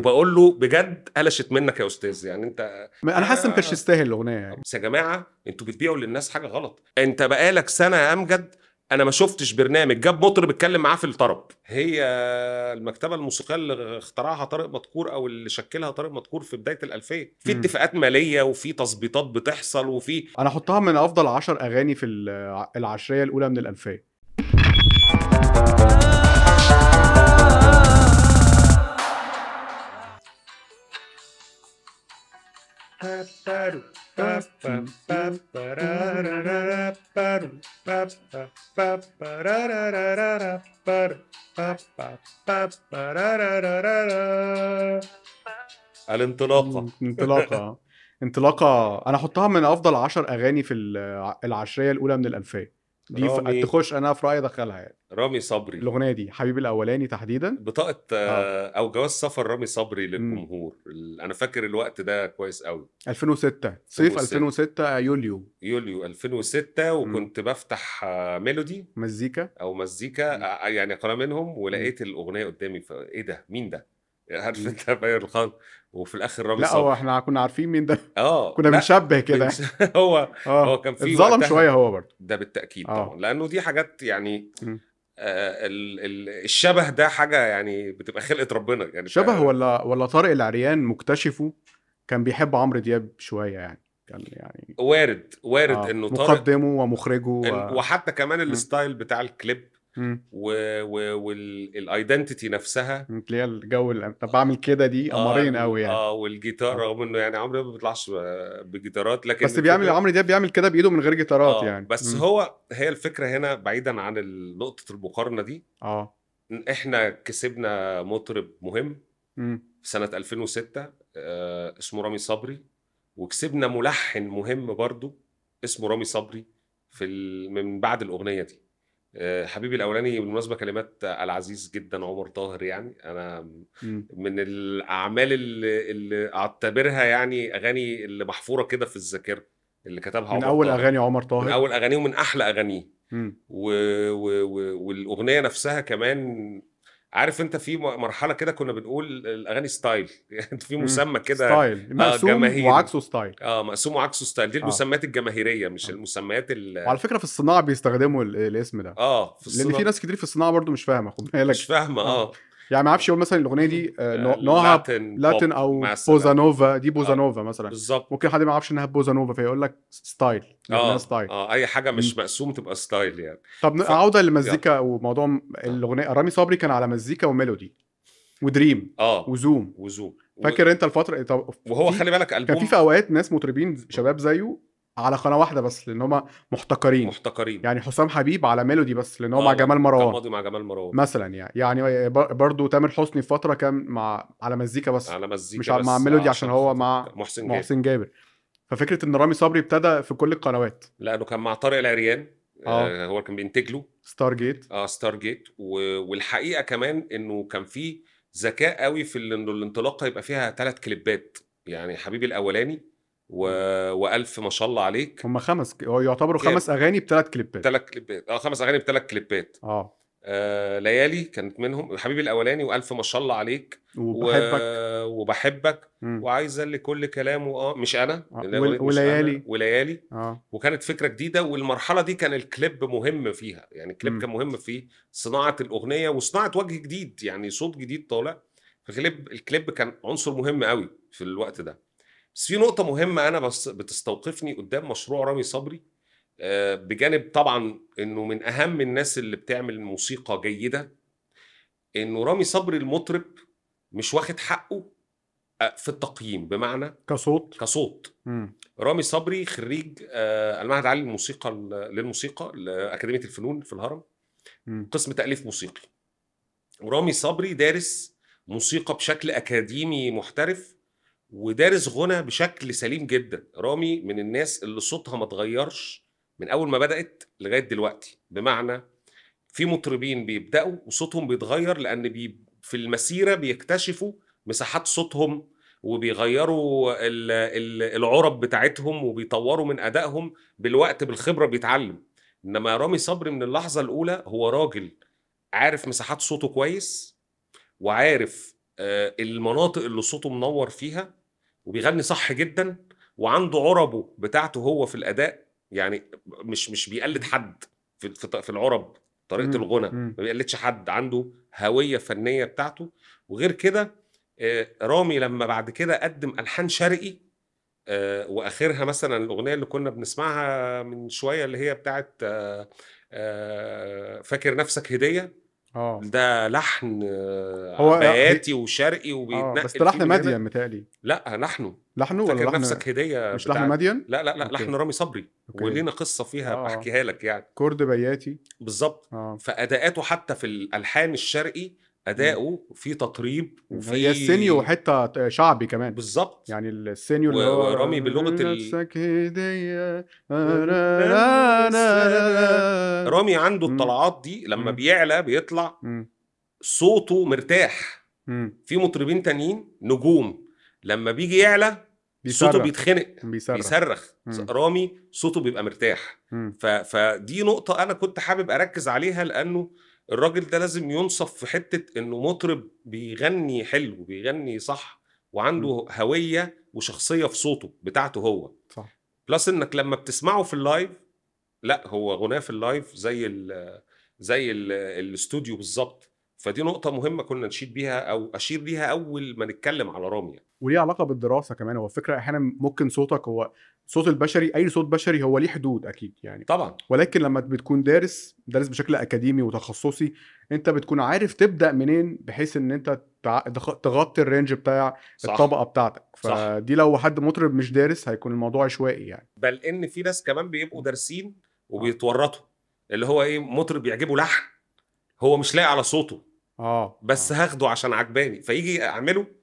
وبقول له بجد قلشت منك يا استاذ يعني انت انا حاسس انك كانش آه. يستاهل الاغنيه يعني بس يا جماعه انتوا بتبيعوا للناس حاجه غلط انت بقالك سنه يا امجد انا ما شفتش برنامج جاب مطرب اتكلم معاه في الطرب هي المكتبه الموسيقيه اللي اخترعها طارق مدكور او اللي شكلها طارق مدكور في بدايه الالفيه في اتفاقات ماليه وفي تظبيطات بتحصل وفي انا احطها من افضل 10 اغاني في العشريه الاولى من الالفيه الانطلاقة انطلاقة انطلاقة انا احطها من افضل عشر اغاني في العشرية الاولى من الالفية دي رامي... تخش انا في رايي ادخلها يعني رامي صبري الاغنيه دي حبيبي الاولاني تحديدا بطاقه آه. او جواز سفر رامي صبري للجمهور انا فاكر الوقت ده كويس قوي 2006 صيف 2006 يوليو يوليو 2006 وكنت م. بفتح آه، ميلودي مزيكا او مزيكا آه، يعني قناه منهم ولقيت الاغنيه قدامي فايه ده مين ده يعني عارف انت باير الخط وفي الاخر رامي لا هو احنا كنا عارفين مين ده اه كنا بنشبه كده هو آه. هو كان في اتظلم شويه هو برضه ده بالتاكيد آه. طبعا لانه دي حاجات يعني آه الشبه ده حاجه يعني بتبقى خلقه ربنا يعني شبه ولا ولا طارق العريان مكتشفه كان بيحب عمرو دياب شويه يعني كان يعني وارد وارد آه. انه طارق مقدمه ومخرجه و... وحتى كمان الستايل بتاع الكليب والايدنتيتي نفسها اللي هي الجو طب بعمل كده دي آه، قمرين آه قوي يعني اه والجيتار رغم انه يعني عمرو ما بيطلعش بجيتارات لكن بس بيعمل عمرو دياب بيعمل كده بايده من غير جيتارات آه يعني بس مم. هو هي الفكره هنا بعيدا عن نقطه المقارنه دي اه احنا كسبنا مطرب مهم مم. في سنه 2006 آه اسمه رامي صبري وكسبنا ملحن مهم برضو اسمه رامي صبري في من بعد الاغنيه دي آه، حبيبي الاولاني بالمناسبه كلمات العزيز جدا عمر طاهر يعني انا من الاعمال اللي, اعتبرها يعني اغاني اللي محفوره كده في الذاكره اللي كتبها عمر من اول طاهر. اغاني عمر طاهر من اول اغانيه ومن احلى اغانيه و... و... والاغنيه نفسها كمان عارف انت في مرحله كده كنا بنقول الاغاني ستايل يعني في مسمى كده ستايل آه، مقسوم آه وعكسه ستايل اه مقسوم وعكسه ستايل دي آه. المسميات آه. الجماهيريه مش آه. المسميات وعلى فكره في الصناعه بيستخدموا الاسم ده اه في الصناعة. لان في ناس كتير في الصناعه برضو مش فاهمه خد بالك مش فاهمه اه, آه. يعني ما اعرفش يقول مثلا الاغنيه دي آه، يعني نوعها لاتن, لاتن او بوزانوفا دي بوزانوفا آه. مثلا بالظبط ممكن حد ما يعرفش انها بوزانوفا فيقول لك ستايل اه ستايل يعني اه اي حاجه مش مقسوم تبقى ستايل يعني طب ف... عوده للمزيكا وموضوع الاغنيه رامي صبري كان على مزيكا وميلودي ودريم اه وزوم وزوم فاكر انت الفتره طب وهو خلي بالك البوم كان في في اوقات ناس مطربين شباب زيه على قناه واحده بس لان هم محتكرين محتكرين يعني حسام حبيب على ميلودي بس لان هو مع آه، جمال مروان كان مع جمال مروان مثلا يعني يعني برضه تامر حسني فتره كان مع على مزيكا بس على مزيكا مش بس مع ميلودي آه، عشان, عشان هو مع محسن جابر محسن جابر ففكره ان رامي صبري ابتدى في كل القنوات لانه كان مع طارق العريان آه. آه. هو كان بينتج له ستار جيت اه ستار جيت و... والحقيقه كمان انه كان في ذكاء قوي في انه الانطلاقه يبقى فيها ثلاث كليبات يعني حبيبي الاولاني و... والف ما شاء الله عليك هم خمس هو يعتبروا خمس اغاني بثلاث كليبات ثلاث كليبات اه خمس اغاني بثلاث كليبات آه. اه ليالي كانت منهم حبيبي الاولاني والف ما شاء الله عليك وبحبك و... وبحبك وعايزه اللي كل كلامه اه مش انا آه. وليالي أنا. وليالي آه. وكانت فكره جديده والمرحله دي كان الكليب مهم فيها يعني الكليب كان مهم في صناعه الاغنيه وصناعه وجه جديد يعني صوت جديد طالع فالكليب الكليب كان عنصر مهم قوي في الوقت ده بس في نقطه مهمه انا بس بتستوقفني قدام مشروع رامي صبري آه، بجانب طبعا انه من اهم الناس اللي بتعمل موسيقى جيده انه رامي صبري المطرب مش واخد حقه آه، في التقييم بمعنى كصوت كصوت مم. رامي صبري خريج آه، المعهد العالي للموسيقى للموسيقى لاكاديميه الفنون في الهرم مم. قسم تاليف موسيقي ورامي صبري دارس موسيقى بشكل اكاديمي محترف ودارس غنى بشكل سليم جدا رامي من الناس اللي صوتها ما اتغيرش من اول ما بدات لغايه دلوقتي بمعنى في مطربين بيبداوا وصوتهم بيتغير لان بي في المسيره بيكتشفوا مساحات صوتهم وبيغيروا العرب بتاعتهم وبيطوروا من ادائهم بالوقت بالخبره بيتعلم انما رامي صبري من اللحظه الاولى هو راجل عارف مساحات صوته كويس وعارف آه، المناطق اللي صوته منور فيها وبيغني صح جدا وعنده عربه بتاعته هو في الاداء يعني مش مش بيقلد حد في في العرب طريقه مم. الغنى ما بيقلدش حد عنده هويه فنيه بتاعته وغير كده آه، رامي لما بعد كده قدم الحان شرقي آه، واخرها مثلا الاغنيه اللي كنا بنسمعها من شويه اللي هي بتاعت آه، فاكر نفسك هديه اه ده لحن آه، هو بياتي وشرقي آه، وبيتنقل بس ده لحن مدين متهيألي لا لحنه لحنه ولا لحن نفسك هديه مش لحن مدين لا لا لا أوكي. لحن رامي صبري أوكي. ولينا قصه فيها احكيها بحكيها لك يعني كرد بياتي بالظبط آه. فاداءاته حتى في الالحان الشرقي إمم. اداؤه في تطريب وفي هي السينيو حته آه، شعبي كمان بالظبط يعني السينيو اللي هو رامي بلغه نفسك هديه رامي عنده إمم. الطلعات دي لما إمم. بيعلى بيطلع صوته مرتاح في مطربين تانيين نجوم لما بيجي يعلى صوته بيتخنق بيصرخ, بيصرخ. رامي صوته بيبقى مرتاح ف... فدي نقطه انا كنت حابب اركز عليها لانه الراجل ده لازم ينصف في حته انه مطرب بيغني حلو بيغني صح وعنده هويه وشخصيه في صوته بتاعته هو صح بلس انك لما بتسمعه في اللايف لا هو غناه في اللايف زي الـ زي الاستوديو بالظبط فدي نقطة مهمة كنا نشيد بيها أو أشير ليها أول ما نتكلم على رامي وليه علاقة بالدراسة كمان هو الفكرة أحيانا ممكن صوتك هو الصوت البشري اي صوت بشري هو ليه حدود اكيد يعني طبعا ولكن لما بتكون دارس دارس بشكل اكاديمي وتخصصي انت بتكون عارف تبدا منين بحيث ان انت تغطي الرينج بتاع صح. الطبقه بتاعتك فدي لو حد مطرب مش دارس هيكون الموضوع عشوائي يعني بل ان في ناس كمان بيبقوا دارسين آه. وبيتورطوا اللي هو ايه مطرب يعجبه لحن هو مش لاقي على صوته اه بس آه. هاخده عشان عجباني فيجي اعمله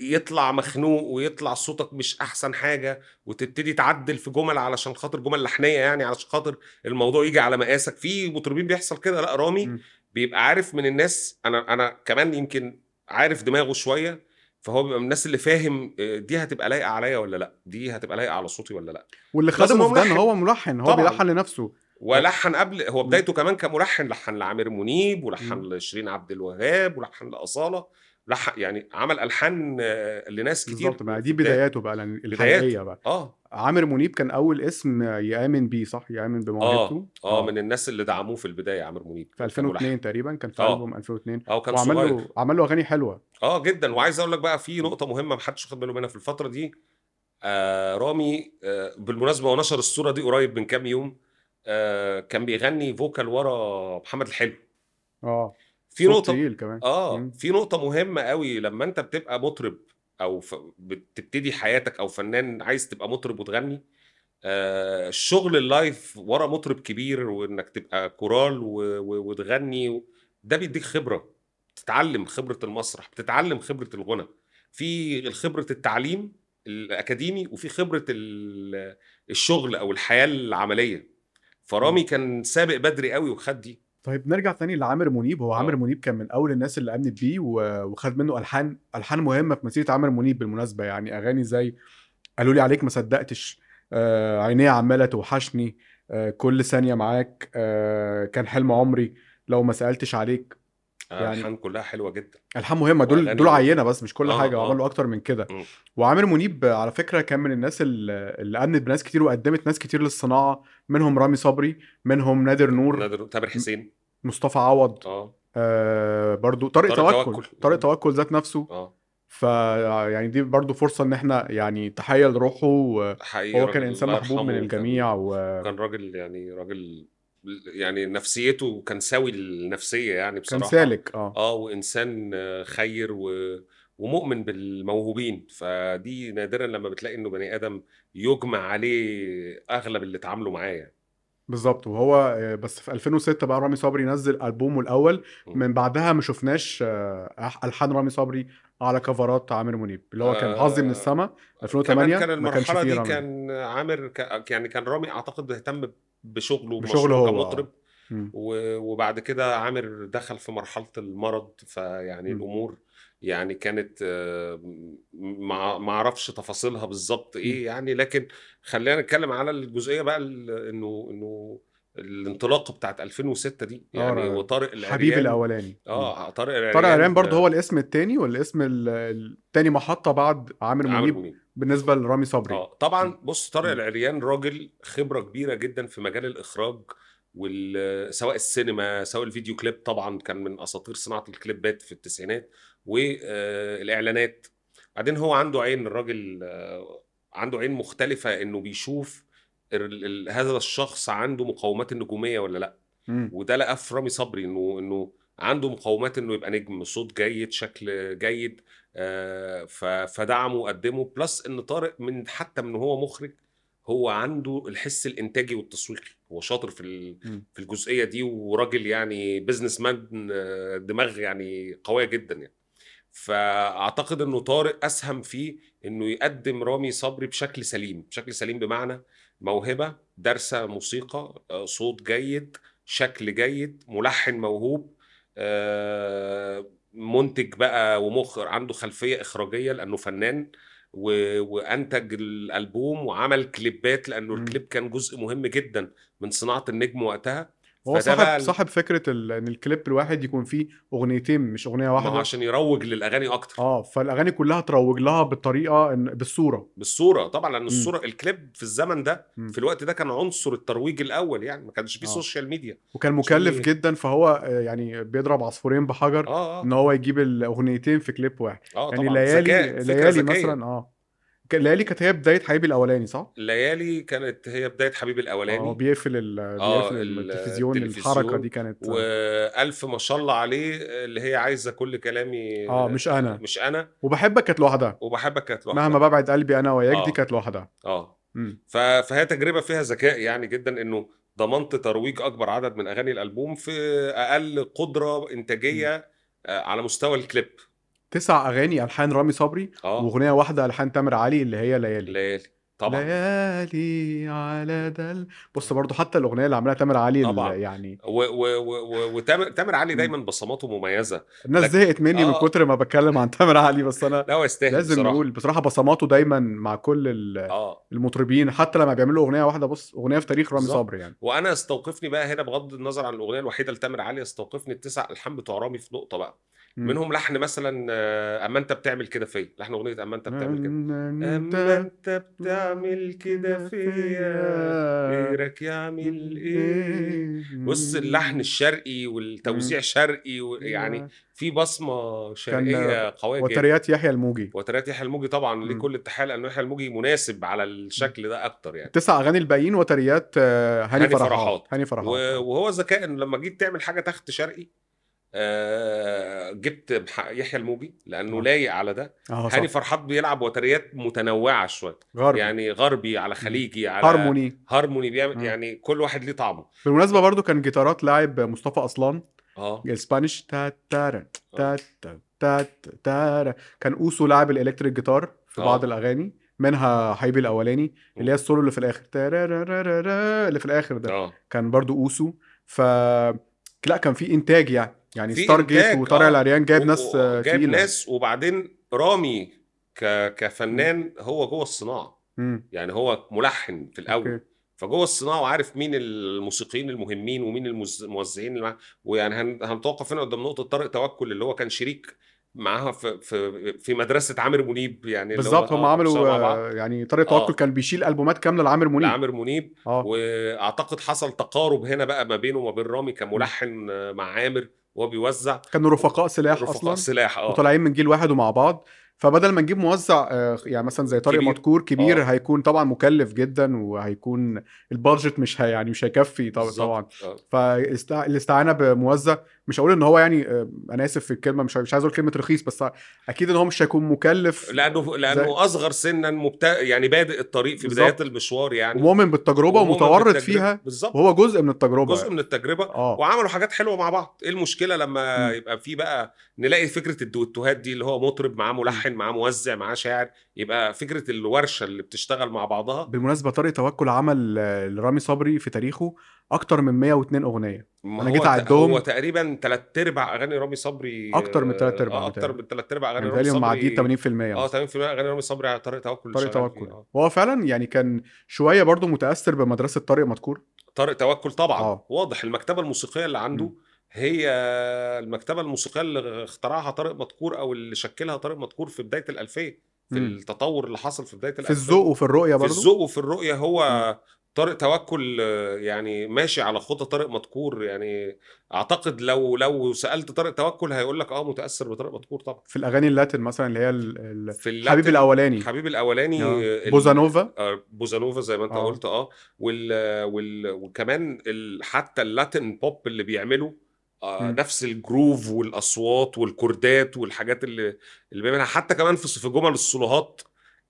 يطلع مخنوق ويطلع صوتك مش احسن حاجه وتبتدي تعدل في جمل علشان خاطر جمل لحنيه يعني علشان خاطر الموضوع يجي على مقاسك في مطربين بيحصل كده لا رامي م. إمم. بيبقى عارف من الناس انا انا كمان يمكن عارف دماغه شويه فهو بيبقى من الناس اللي فاهم آه، دي هتبقى لايقه عليا ولا لا دي هتبقى لايقه على صوتي ولا لا واللي خدمه في ده هو ملحن هو بيلحن لنفسه يعني ولحن قبل هو إمم. بدايته كمان كملحن لحن لعامر منيب ولحن إمم. لشيرين عبد الوهاب ولحن لاصاله لحق يعني عمل الحان آه، لناس كتير بالظبط ما دي بداياته بقى يعني الحقيقيه بقى اه عامر منيب كان اول اسم يامن بيه صح يامن بموهبته آه. آه. اه من الناس اللي دعموه في البدايه عامر منيب في 2002 تقريبا كان في آه. البوم 2002 اه كان وعمل له عمل له اغاني حلوه اه جدا وعايز اقول لك بقى في نقطه مهمه محدش واخد باله منها في الفتره دي آه رامي آه بالمناسبه نشر الصوره دي قريب من كام يوم آه كان بيغني فوكال ورا محمد الحلو اه في نقطه كمان اه في نقطه مهمه قوي لما انت بتبقى مطرب او ف... بتبتدي حياتك او فنان عايز تبقى مطرب وتغني آه الشغل اللايف ورا مطرب كبير وانك تبقى كورال و... و... وتغني و... ده بيديك خبره بتتعلم خبره المسرح بتتعلم خبره الغنى في خبره التعليم الاكاديمي وفي خبره الشغل او الحياه العمليه فرامي كان سابق بدري قوي وخد دي طيب نرجع تاني لعامر منيب هو عامر آه. منيب كان من اول الناس اللي امنت بيه وخد منه الحان الحان مهمه في مسيره عامر منيب بالمناسبه يعني اغاني زي قالوا لي عليك ما صدقتش آه عينيه عماله توحشني آه كل ثانيه معاك آه كان حلم عمري لو ما سالتش عليك آه، يعني الحان كلها حلوه جدا الحان مهمه دول دول عينه بس مش كل آه حاجه آه. عملوا اكتر من كده وعامر منيب على فكره كان من الناس اللي امنت بناس كتير وقدمت ناس كتير للصناعه منهم رامي صبري منهم نادر نور نادر تامر حسين مصطفى عوض آه. آه برضو طارق توكل طارق توكل ذات نفسه آه. ف يعني دي برضو فرصه ان احنا يعني تحيه لروحه هو كان انسان محبوب من الجميع و... كان راجل يعني راجل يعني نفسيته كان ساوي النفسيه يعني بصراحه كان سالك اه اه وانسان آه، خير و... ومؤمن بالموهوبين فدي نادرا لما بتلاقي انه بني ادم يجمع عليه اغلب اللي اتعاملوا معاه يعني بالظبط وهو آه، بس في 2006 بقى رامي صبري نزل البومه الاول من بعدها ما شفناش آه، الحان رامي صبري على كفرات عامر منيب اللي هو كان حظي من السما 2008 كان المرحله دي رامي. كان عامر يعني كان رامي اعتقد بيهتم بشغله بشغله هو كمطرب وبعد كده عامر دخل في مرحله المرض فيعني الامور يعني كانت آه، ما اعرفش تفاصيلها بالظبط ايه يعني لكن خلينا نتكلم على الجزئيه بقى انه انه الانطلاقه بتاعت 2006 دي آه، يعني آه وطارق العريان حبيب الاولاني اه طارق العريان طارق العريان برضه آه. هو الاسم الثاني والاسم الثاني محطه بعد عامر منيب, بالنسبه لرامي صبري اه طبعا بص طارق العريان راجل خبره كبيره جدا في مجال الاخراج وال سواء السينما سواء الفيديو كليب طبعا كان من اساطير صناعه الكليبات في التسعينات والاعلانات آه، بعدين هو عنده عين الراجل عنده عين مختلفه انه بيشوف هذا الشخص عنده مقومات النجوميه ولا لا مم. وده لقاه في رامي صبري انه انه عنده مقومات انه يبقى نجم صوت جيد شكل جيد آه فدعمه وقدمه بلس ان طارق من حتى من هو مخرج هو عنده الحس الانتاجي والتسويقي هو شاطر في في الجزئيه دي وراجل يعني بزنس مان آه، دماغ يعني قويه جدا يعني فاعتقد انه طارق اسهم فيه انه يقدم رامي صبري بشكل سليم بشكل سليم بمعنى موهبه دارسه موسيقى آه، صوت جيد شكل جيد ملحن موهوب آه، منتج بقى ومخر عنده خلفيه اخراجيه لانه فنان و... وانتج الالبوم وعمل كليبات لانه الكليب كان جزء مهم جدا من صناعه النجم وقتها هو صاحب صاحب فكره ان الكليب الواحد يكون فيه اغنيتين مش اغنيه واحده ما عشان يروج للاغاني اكتر اه فالاغاني كلها تروج لها بالطريقه إن بالصوره بالصوره طبعا لان الصوره م. الكليب في الزمن ده م. في الوقت ده كان عنصر الترويج الاول يعني ما كانش فيه آه. سوشيال ميديا وكان مكلف ميديا. إيه؟ جدا فهو آه، يعني بيضرب عصفورين بحجر آه آه. ان هو يجيب الاغنيتين في كليب واحد آه يعني طبعا. ليالي زكاء. ليالي مثلا اه ليالي كانت هي بدايه حبيبي الاولاني صح؟ ليالي كانت هي بدايه حبيبي الاولاني اه بيقفل ال... آه، بيقفل التلفزيون, التلفزيون الحركه دي كانت والف ما شاء الله عليه اللي هي عايزه كل كلامي اه مش انا مش انا وبحبك كانت لوحدها وبحبك كانت لوحدها مهما ببعد قلبي انا وياك آه. دي كانت لوحدها اه ف... فهي تجربه فيها ذكاء يعني جدا انه ضمنت ترويج اكبر عدد من اغاني الالبوم في اقل قدره انتاجيه م. آه، على مستوى الكليب تسع اغاني الحان رامي صبري اه واغنيه واحده الحان تامر علي اللي هي ليالي ليالي طبعا ليالي على دل بص برضو حتى الاغنيه اللي عملها تامر علي طبعا يعني و- و- و- و- وتامر تامر علي دايما بصماته مميزه الناس لك- زهقت مني من آه. كتر ما بتكلم عن تامر علي بس انا لا هو يستاهل لازم بصراحه نقول بصراحه بصماته دايما مع كل اه المطربين حتى لما بيعملوا اغنيه واحده بص اغنيه في تاريخ رامي بالظبط. صبري يعني وانا استوقفني بقى هنا بغض النظر عن الاغنيه الوحيده لتامر علي استوقفني التسع الحان بتوع رامي في نقطه بقى منهم لحن مثلا آه، اما انت بتعمل كده فيا لحن اغنيه اما انت بتعمل كده اما انت بتعمل كده فيا غيرك يعمل ايه بص اللحن الشرقي والتوزيع شرقي يعني في بصمه شرقيه قويه جدا وتريات يحيى الموجي وتريات يحيى الموجي طبعا ليه كل التحيه لانه يحيى الموجي مناسب على الشكل ده اكتر يعني تسع اغاني الباقيين وتريات آه، هاني, هاني فرحات هاني فرحات وهو ذكاء لما جيت تعمل حاجه تخت شرقي آه، جبت يحيى الموجي لانه أوه. لايق على ده آه هاني فرحات بيلعب وتريات متنوعه شويه غربي. يعني غربي على خليجي على هارموني هارموني بيعمل أوه. يعني كل واحد ليه طعمه بالمناسبه برضو كان جيتارات لاعب مصطفى اصلان اه اسبانيش آه. تا تا تا تا تا كان اوسو لاعب الالكتريك جيتار في آه. بعض الاغاني منها حبيبي الاولاني اللي هي السولو اللي في الاخر اللي في الاخر ده أوه. كان برضو اوسو ف لا كان في انتاج يعني يعني ستار جيت وطارق آه، العريان جايب ناس آه، جايب ناس وبعدين رامي ك... كفنان هو جوه الصناعه يعني هو ملحن في الاول okay. فجوه الصناعه وعارف مين الموسيقيين المهمين ومين الموزعين اللي معاه ويعني هنتوقف هنا قدام نقطه طارق توكل اللي هو كان شريك معاها في في في مدرسه عامر منيب يعني بالظبط هم آه، عملوا يعني طارق توكل آه. كان بيشيل البومات كامله لعامر منيب لعامر منيب آه. واعتقد حصل تقارب هنا بقى ما بينه وما بين رامي كملحن مع عامر وهو بيوزع كانوا رفقاء سلاح رفقاء اصلا سلاح اه وطالعين من جيل واحد ومع بعض فبدل ما نجيب موزع آه، يعني مثلا زي طارق مدكور كبير آه. هيكون طبعا مكلف جدا وهيكون البادجت مش هي يعني مش هيكفي طبعا, طبعا. آه. فالاستعانه بموزع مش هقول ان هو يعني آه، انا اسف في الكلمه مش مش عايز اقول كلمه رخيص بس اكيد ان هو مش هيكون مكلف لانه لانه زي... اصغر سنا مبت... يعني بادئ الطريق في بدايات المشوار يعني ومؤمن بالتجربه ومتورط بالتجربة. فيها بالزبط. وهو جزء من التجربه جزء يعني. من التجربه آه. وعملوا حاجات حلوه مع بعض ايه المشكله لما م. يبقى في بقى نلاقي فكره الدوتوهات دي اللي هو مطرب معاه ملحن معاه موزع معاه شاعر يبقى فكره الورشه اللي بتشتغل مع بعضها بالمناسبه طارق توكل عمل آه، لرامي صبري في تاريخه اكتر من 102 اغنيه انا جيت الدوم هو تقريبا ثلاث ارباع اغاني رامي صبري اكتر من ثلاث ارباع آه، اكتر من ثلاث ارباع اغاني رامي صبري معديين 80% اه 80% اغاني رامي صبري على طارق توكل طارق توكل آه. هو فعلا يعني كان شويه برضو متاثر بمدرسه طارق مدكور طارق توكل طبعا آه. واضح المكتبه الموسيقيه اللي عنده م. هي المكتبه الموسيقيه اللي اخترعها طارق مدكور او اللي شكلها طارق مدكور في بدايه الالفيه في التطور اللي حصل في بدايه الالفيه في الذوق وفي الرؤيه برضه في الذوق وفي الرؤيه هو م. طارق توكل يعني ماشي على خطى طارق مدكور يعني اعتقد لو لو سالت طارق توكل هيقول لك اه متاثر بطارق مدكور طبعا في الاغاني اللاتين مثلا اللي هي الـ في الحبيب الاولاني الحبيب الاولاني آه، آه، بوزانوفا آه، بوزانوفا زي ما انت آه. قلت اه والـ والـ وكمان حتى اللاتين بوب اللي بيعمله آه نفس الجروف والاصوات والكوردات والحاجات اللي اللي بيعملها حتى كمان في في جمل الصلوهات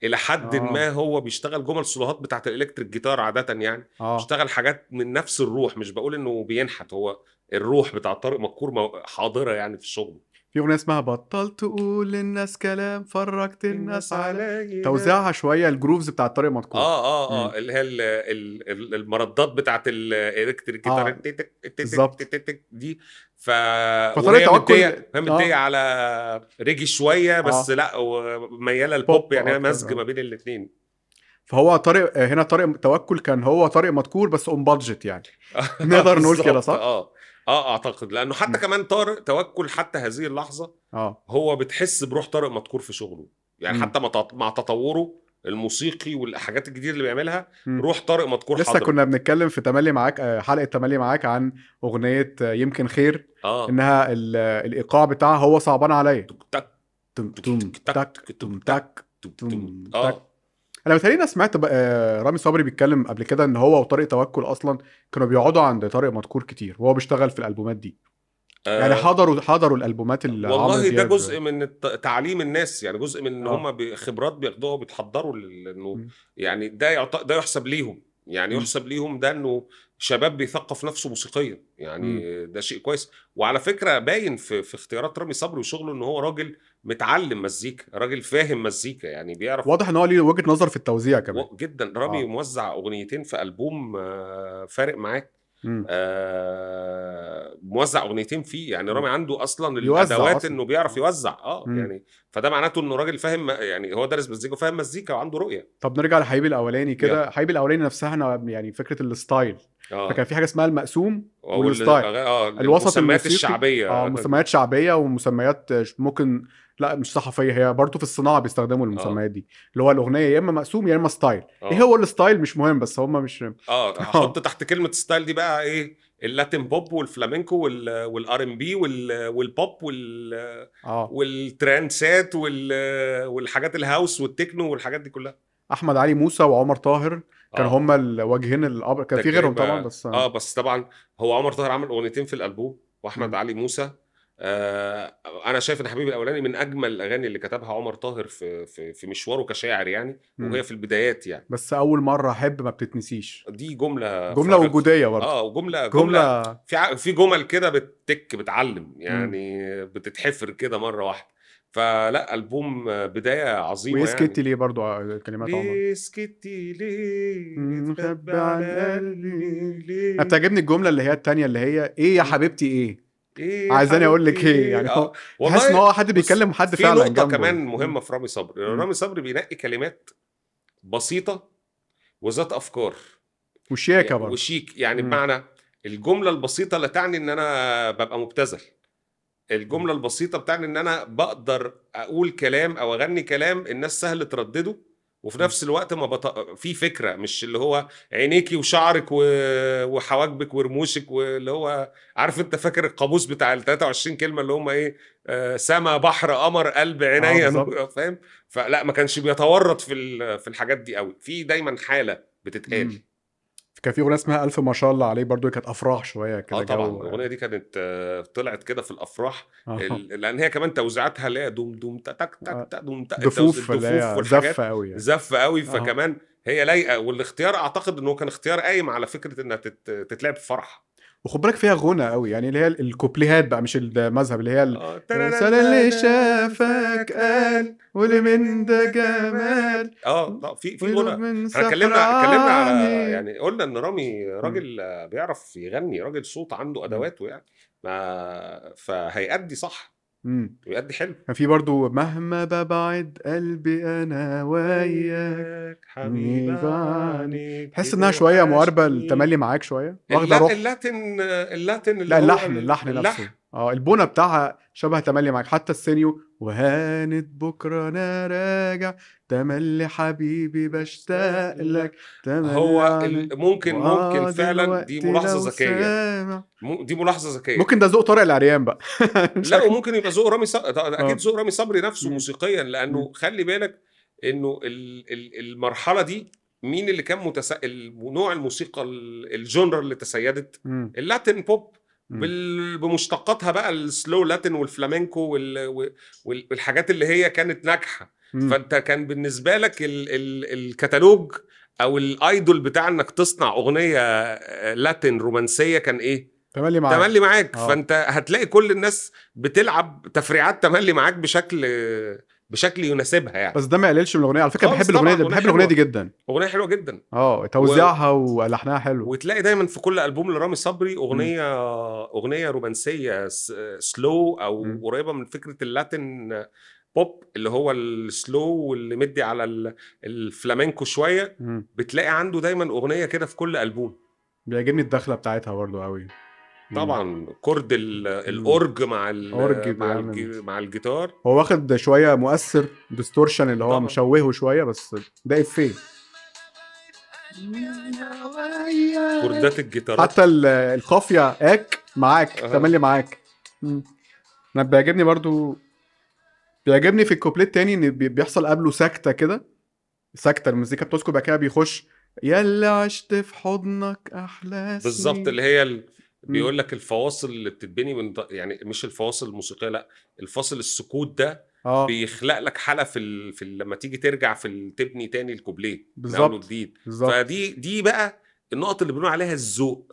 الى حد آه. ما هو بيشتغل جمل صلوهات بتاعت الالكتريك جيتار عاده يعني آه. بيشتغل حاجات من نفس الروح مش بقول انه بينحت هو الروح بتاع طارق مكور حاضره يعني في شغله في اغنيه اسمها بطلت تقول للناس كلام فرجت الناس على توزيعها شويه الجروفز بتاعت طارق مدكور اه اه اه اللي هي المردات بتاعت الالكتريك آه. جيتار بالظبط دي ف فطارق توكل متضايقه آه. على ريجي شويه آه. بس لا ومياله البوب يعني هي مزج ما بين الاثنين فهو طارق هنا طارق توكل كان هو طارق مدكور بس اون بادجت يعني نقدر نقول كده صح؟ اه اه اعتقد لانه حتى كمان طارق توكل حتى هذه اللحظه اه هو بتحس بروح طارق مدكور في شغله يعني حتى مع تطوره الموسيقي والحاجات الجديده اللي بيعملها روح طارق مدكور لسه حضرت. كنا بنتكلم في تملي معاك آه، حلقه تملي معاك عن اغنيه آه، يمكن خير آه. انها الايقاع بتاعها هو صعبان عليا تك تك تك تك تك تك اه انا بتهيألي انا سمعت بقى آه، رامي صبري بيتكلم قبل كده ان هو وطارق توكل اصلا كانوا بيقعدوا عند طارق مدكور كتير وهو بيشتغل في الالبومات دي يعني آه يعني حضروا حضروا الالبومات اللي والله ده جزء من تعليم الناس يعني جزء من ان آه. هم خبرات بياخدوها وبيتحضروا لانه يعني ده يعط... ده يحسب ليهم يعني يحسب ليهم ده انه شباب بيثقف نفسه موسيقيا يعني م. ده شيء كويس وعلى فكره باين في, في اختيارات رامي صبري وشغله ان هو راجل متعلم مزيكا راجل فاهم مزيكا يعني بيعرف واضح ان هو ليه وجهه نظر في التوزيع كمان جدا رامي آه. موزع اغنيتين في البوم آه، فارق معاك آه موزع اغنيتين فيه يعني رامي عنده اصلا الادوات أصلاً. انه بيعرف يوزع اه مم. يعني فده معناته انه راجل فاهم يعني هو دارس مزيكا وفاهم مزيكا وعنده رؤيه طب نرجع لحبيبي الاولاني كده حبيبي الاولاني نفسها انا يعني فكره الستايل آه. فكان في حاجه اسمها المقسوم والستايل اه, آه، الوسط المسميات الشعبيه اه, آه، مسميات شعبيه ومسميات ممكن لا مش صحفيه هي برضه في الصناعه بيستخدموا المسميات آه. دي اللي هو الاغنيه يا اما مقسوم يا اما ستايل آه. ايه هو الستايل مش مهم بس هم مش اه هحط تحت كلمه ستايل دي بقى ايه اللاتين بوب والفلامينكو والار ام بي والبوب وال آه. والترانسات والحاجات الهاوس والتكنو والحاجات دي كلها احمد علي موسى وعمر طاهر كان آه. هما الوجهين الابر كان في غيرهم طبعا بس آه. اه بس طبعا هو عمر طاهر عمل اغنيتين في الالبوم واحمد م. علي موسى آه انا شايف ان حبيبي الاولاني من اجمل الاغاني اللي كتبها عمر طاهر في في, في مشواره كشاعر يعني وهي في البدايات يعني بس اول مره احب ما بتتنسيش دي جمله جمله فرق. وجوديه برضه اه وجمله جمله, جملة في في جمل كده بتك بتعلم يعني م. بتتحفر كده مره واحده فلا البوم بدايه عظيمه يعني. ويسكتي يعني. ليه برضو آه، كلمات عمر ويسكت ليه على قلبي ليه انا بتعجبني الجمله اللي هي الثانيه اللي هي ايه يا إيه؟ حبيبتي ايه إيه عايزاني اقول لك ايه يعني آه. هو تحس ان هو حد بيكلم حد فعلا في نقطه كمان مهمه في رامي صبري رامي صبري بينقي كلمات بسيطه وذات افكار وشياكه يعني برضه وشيك يعني بمعنى الجمله البسيطه لا تعني ان انا ببقى مبتذل الجمله البسيطه بتاعتي ان انا بقدر اقول كلام او اغني كلام الناس سهل تردده وفي نفس الوقت ما بط... في فكره مش اللي هو عينيكي وشعرك و... وحواجبك ورموشك واللي هو عارف انت فاكر القاموس بتاع ال 23 كلمه اللي هم ايه آه سما بحر قمر قلب عينيا آه، فاهم فلا ما كانش بيتورط في ال... في الحاجات دي قوي في دايما حاله بتتقال كان في اغنيه اسمها الف ما شاء الله عليه برضو كانت افراح شويه كده اه طبعا الاغنيه دي كانت آه، طلعت كده في الافراح لان هي كمان توزيعاتها اللي هي دوم دوم تاك تاك تك آه. دوم تاك دفوف زفه قوي يعني. زفه قوي فكمان هي لايقه والاختيار اعتقد ان هو كان اختيار قايم على فكره انها تتلعب في فرح وخد بالك فيها غنى قوي يعني اللي هي الكوبليهات بقى مش المذهب اللي هي الانسان اللي شافك قال واللي من ده جمال اه لا في في غنى احنا اتكلمنا اتكلمنا على يعني قلنا ان رامي راجل بيعرف يغني راجل صوت عنده ادواته يعني ما فهيأدي صح امم حلو كان في برضو مهما ببعد قلبي انا وياك حبيبي تحس انها شويه معاربه التملي معاك شويه واخده روح اللاتن اللاتن اللي لا هو اللحن اللحن نفسه اللحن اه البونه بتاعها شبه تملي معاك حتى السينيو وهانت بكره انا راجع تملي حبيبي بشتاق لك تملي هو يعني ممكن ممكن فعلا دي ملاحظه ذكيه دي ملاحظه ذكيه ممكن ده ذوق طارق العريان بقى لا وممكن يبقى ذوق رامي صبري اكيد آه. ذوق رامي صبري نفسه موسيقيا لانه خلي بالك انه المرحله دي مين اللي كان متس... نوع الموسيقى الجونر اللي تسيدت اللاتين بوب بمشتقاتها بقى السلو لاتن والفلامينكو وال... والحاجات اللي هي كانت ناجحه فانت كان بالنسبه لك ال... ال... الكتالوج او الايدول بتاع انك تصنع اغنيه آه، لاتن رومانسيه كان ايه؟ تملي معاك تملي معاك أوه. فانت هتلاقي كل الناس بتلعب تفريعات تملي معاك بشكل بشكل يناسبها يعني بس ده ما يقللش من الاغنيه على فكره بحب الاغنيه دي بحب الاغنيه دي جدا اغنيه حلوه جدا اه توزيعها و... ولحنها حلو وتلاقي دايما في كل البوم لرامي صبري اغنيه م. اغنيه رومانسيه سلو او م. قريبه من فكره اللاتن بوب اللي هو السلو واللي مدي على الفلامينكو شويه م. بتلاقي عنده دايما اغنيه كده في كل البوم بيعجبني الدخله بتاعتها برضه قوي طبعا كورد الاورج مع ال مع, الجي مع الجيتار هو واخد شويه مؤثر ديستورشن اللي هو طبعًا. مشوهه شويه بس ده افيه كوردات الجيتار حتى القافيه اك معاك أه. تملي معاك انا بيعجبني برضو بيعجبني في الكوبليت تاني ان بيحصل قبله سكته كده سكته المزيكا بتسكت بقى كده بيخش يلا عشت في حضنك احلى بالظبط اللي هي ال... بيقول لك الفواصل اللي بتتبني من يعني مش الفواصل الموسيقيه لا الفاصل السكوت ده آه. بيخلق لك حاله في, ال... في لما تيجي ترجع في تبني تاني الكوبليه بالظبط جديد فدي دي بقى النقط اللي بنقول عليها الذوق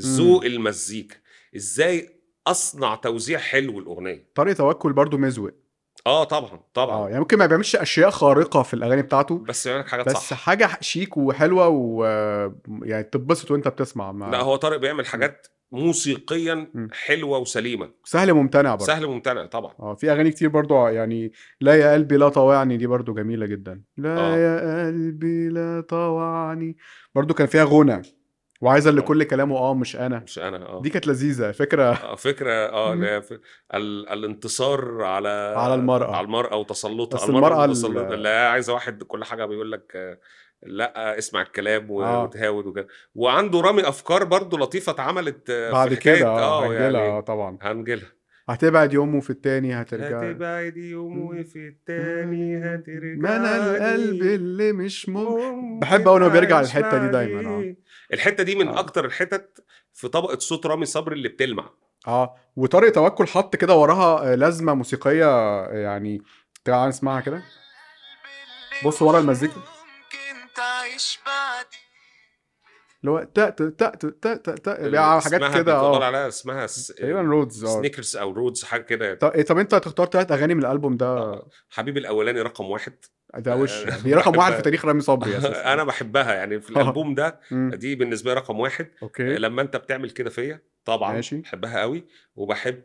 ذوق المزيكا ازاي اصنع توزيع حلو الاغنيه طارق توكل برضو مزوق اه طبعا طبعا اه يعني ممكن ما بيعملش اشياء خارقه في الاغاني بتاعته بس بيعمل حاجات بس صح بس حاجه شيك وحلوه ويعني تتبسط وانت بتسمع ما... لا هو طارق بيعمل حاجات موسيقيا حلوه وسليمه سهل ممتنع برضه سهل ممتنع طبعا اه في اغاني كتير برضه آه، يعني لا يا قلبي لا طوعني دي برضه جميله جدا لا آه. يا قلبي لا طوعني برضه كان فيها غنى وعايزه اللي آه. كل كلامه اه مش انا مش انا اه دي كانت لذيذه فكره آه فكره اه ال... الانتصار على على المراه على المراه وتسلطها المراه, المرأة وتسلطها لا عايزه واحد كل حاجه بيقول لك لا اسمع الكلام آه. وتهاود وكده وعنده رامي افكار برضه لطيفه اتعملت بعد كده اه, آه، هنجلها يعني آه، طبعا هنجلها هتبعد يومه في التاني هترجع هتبعد يومه في التاني هترجع ما انا القلب اللي مش ممكن بحب اقول انه بيرجع للحته دي دايما اه الحته دي من آه. اكتر الحتت في طبقه صوت رامي صبري اللي بتلمع اه وطارق توكل حط كده وراها لازمه موسيقيه يعني تعال نسمعها كده بص ورا المزيكا انت بعدي اللي هو تا تا تا تا تا تا حاجات كده اه بتدور عليها اسمها س... تقريبا رودز اه سنيكرز او رودز حاجه كده يعني طب, إيه، طب انت هتختار ثلاث اغاني من الالبوم ده آه. حبيبي الاولاني رقم واحد آه، ده وش دي آه، رقم واحد في تاريخ رامي صبري انا بحبها يعني في الالبوم ده دي بالنسبه لي رقم واحد اوكي لما انت بتعمل كده فيا طبعا ماشي. بحبها قوي وبحب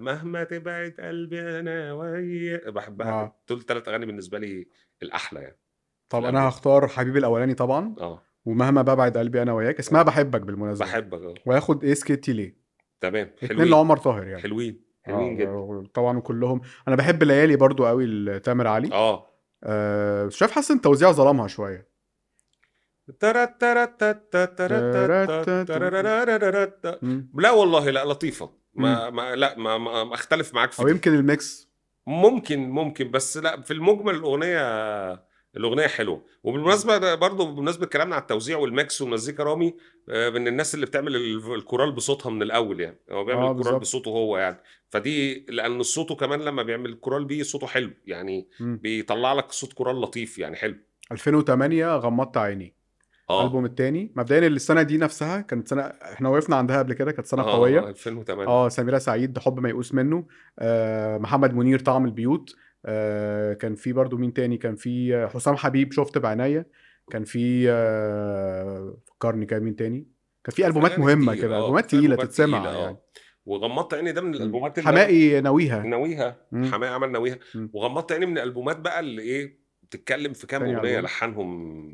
مهما تبعد قلبي انا وياك بحبها آه. دول ثلاث اغاني بالنسبه لي الاحلى يعني طب انا يعني. هختار حبيبي الاولاني طبعا اه ومهما ببعد قلبي انا وياك اسمها آه. بحبك بالمناسبه بحبك اه واخد ايه سكيتي ليه تمام حلوين لعمر طاهر يعني حلوين آه، حلوين آه جدا طبعا كلهم انا بحب ليالي برضو قوي لتامر علي اه, آه شايف حسن توزيع توزيعه ظلمها شويه لا والله لا لطيفه ما, ما لا ما, ما اختلف معاك في او يمكن الميكس ممكن ممكن بس لا في المجمل الاغنيه الاغنيه حلوه وبالمناسبه برضه بمناسبه كلامنا على التوزيع والماكس ومزيكا رامي آه، من الناس اللي بتعمل الكورال بصوتها من الاول يعني هو بيعمل آه الكورال بصوته هو يعني فدي لان صوته كمان لما بيعمل الكورال بيه صوته حلو يعني م. بيطلع لك صوت كورال لطيف يعني حلو 2008 غمضت عيني اه الالبوم الثاني مبدئيا السنه دي نفسها كانت سنه احنا وقفنا عندها قبل كده كانت سنه آه قويه 2008 آه،, اه سميره سعيد حب ما يقوس منه آه محمد منير طعم البيوت آه، كان في برضو مين تاني كان في آه، حسام حبيب شفت بعناية كان في آه، فكرني كده مين تاني كان في البومات مهمه كده البومات تقيله تتسمع يعني وغمضت عيني ده من الالبومات اللي حماقي ناويها ناويها حماقي عمل ناويها وغمضت عيني من الالبومات بقى اللي ايه بتتكلم في كام اغنيه لحنهم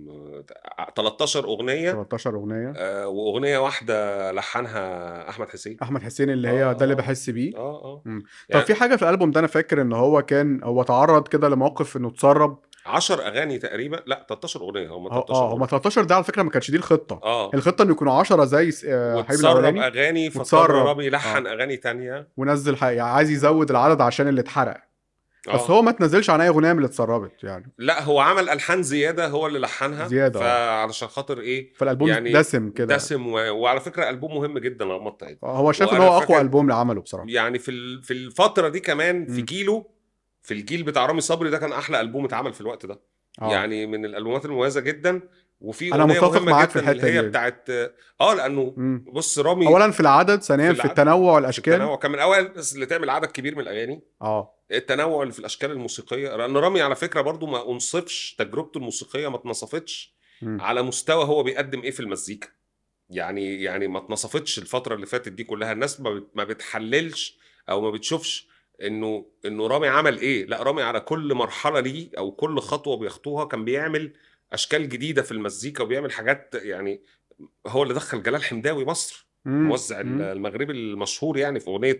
13 آه، اغنيه 13 اغنيه آه واغنيه واحده لحنها احمد حسين احمد حسين اللي هي آه ده اللي آه، بحس بيه اه اه مم. طب يعني... في حاجه في الالبوم ده انا فاكر ان هو كان هو تعرض كده لموقف انه اتسرب 10 اغاني تقريبا لا 13 اغنيه هم 13 اه هم آه، 13 ده على فكره ما كانتش دي الخطه اه الخطه انه يكونوا 10 زي وتسرب اغاني فصار ربي لحن آه. اغاني تانية ونزل حقيقة. يعني عايز يزود العدد عشان اللي اتحرق أوه. بس هو ما تنزلش عن اي اغنيه من اللي اتسربت يعني لا هو عمل الحان زياده هو اللي لحنها زياده آه. فعلشان خاطر ايه فالالبوم يعني دسم كده دسم و... وعلى فكره البوم مهم جدا لو مطعت آه، هو شايف ان هو اقوى البوم اللي عمله بصراحه يعني في ال... في الفتره دي كمان في جيله في الجيل بتاع رامي صبري ده كان احلى البوم اتعمل في الوقت ده أوه. يعني من الالبومات المميزه جدا وفي انا متفق معاك في الحته دي هي بتاعت اه لانه مم. بص رامي اولا في العدد ثانيا في, في التنوع والاشكال التنوع كان من الناس اللي تعمل عدد كبير من الاغاني اه التنوع اللي في الاشكال الموسيقيه لان رامي على فكره برضو ما انصفش تجربته الموسيقيه ما اتنصفتش على مستوى هو بيقدم ايه في المزيكا يعني يعني ما اتنصفتش الفتره اللي فاتت دي كلها الناس ما بتحللش او ما بتشوفش انه انه رامي عمل ايه لا رامي على كل مرحله ليه او كل خطوه بيخطوها كان بيعمل اشكال جديده في المزيكا وبيعمل حاجات يعني هو اللي دخل جلال حمداوي مصر موزع المغربي المشهور يعني في اغنيه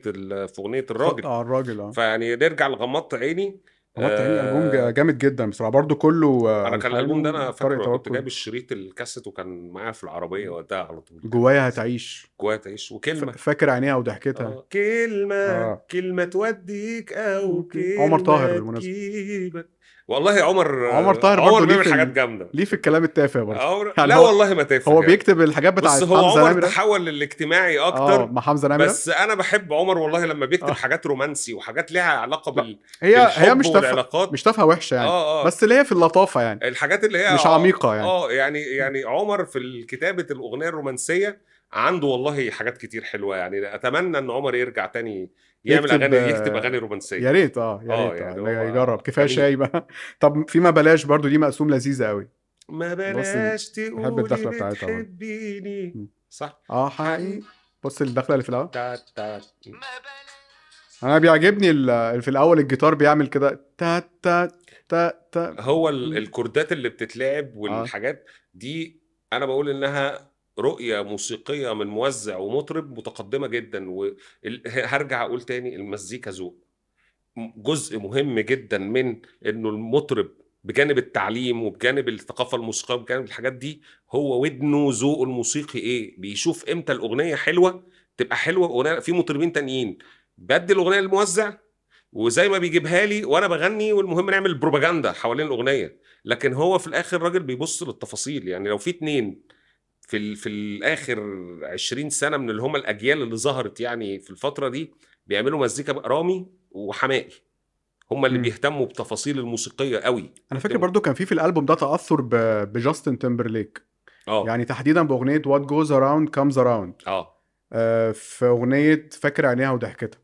في اغنيه الراجل اه الراجل اه فيعني نرجع لغمضت عيني غمضت عيني آه جامد جدا بصراحه برضو كله آه، انا كان الالبوم ده انا فاكره كنت جايب الشريط الكاسيت وكان معايا في العربيه وقتها على طول جوايا هتعيش جوايا هتعيش وكلمه فاكر عينيها وضحكتها آه. كلمه آه. كلمه توديك او كلمه عمر طاهر بالمناسبه والله عمر عمر طاهر عمر بيعمل حاجات جامده ليه في الكلام التافه برضه عمر... يعني لا هو... والله ما تافه هو يعني. بيكتب الحاجات بتاعت بس هو عمر تحول للاجتماعي اكتر اه، مع حمزه نمره بس انا بحب عمر والله لما بيكتب أوه. حاجات رومانسي وحاجات ليها علاقه بال هي هي مش تافهه مش تافهه وحشه يعني آه آه. بس اللي هي في اللطافه يعني الحاجات اللي هي مش اه، عميقه يعني اه يعني يعني عمر في كتابه الاغنيه الرومانسيه عنده والله حاجات كتير حلوه يعني اتمنى ان عمر يرجع تاني يعمل اغاني يكتب اغاني رومانسيه يا ريت اه يا آه، ريت آه، يعني, يعني يجرب كفايه شاي بقى طب فيما بلاش برضو دي مقسوم لذيذه قوي ما بلاش تقولي الدخله بتاعتها بتحبيني صح اه حقيقي بص الدخله اللي في الاول انا بيعجبني في الاول الجيتار بيعمل كده تا تا تا تا هو الكوردات اللي بتتلعب آه. والحاجات دي انا بقول انها رؤيه موسيقيه من موزع ومطرب متقدمه جدا وهرجع اقول تاني المزيكا ذوق جزء مهم جدا من انه المطرب بجانب التعليم وبجانب الثقافه الموسيقيه وبجانب الحاجات دي هو ودنه ذوقه الموسيقي ايه بيشوف امتى الاغنيه حلوه تبقى حلوه اغنيه في مطربين تانيين بدي الاغنيه للموزع وزي ما بيجيبها لي وانا بغني والمهم نعمل بروباجندا حوالين الاغنيه لكن هو في الاخر راجل بيبص للتفاصيل يعني لو في اتنين في في الاخر 20 سنه من اللي هم الاجيال اللي ظهرت يعني في الفتره دي بيعملوا مزيكا رامي وحمائي هم اللي م. بيهتموا بتفاصيل الموسيقيه قوي انا فاكر برضو كان في في الالبوم ده تاثر بجاستن تمبرليك اه يعني تحديدا باغنيه وات جوز اراوند كامز اراوند اه في اغنيه فاكر عينيها وضحكتها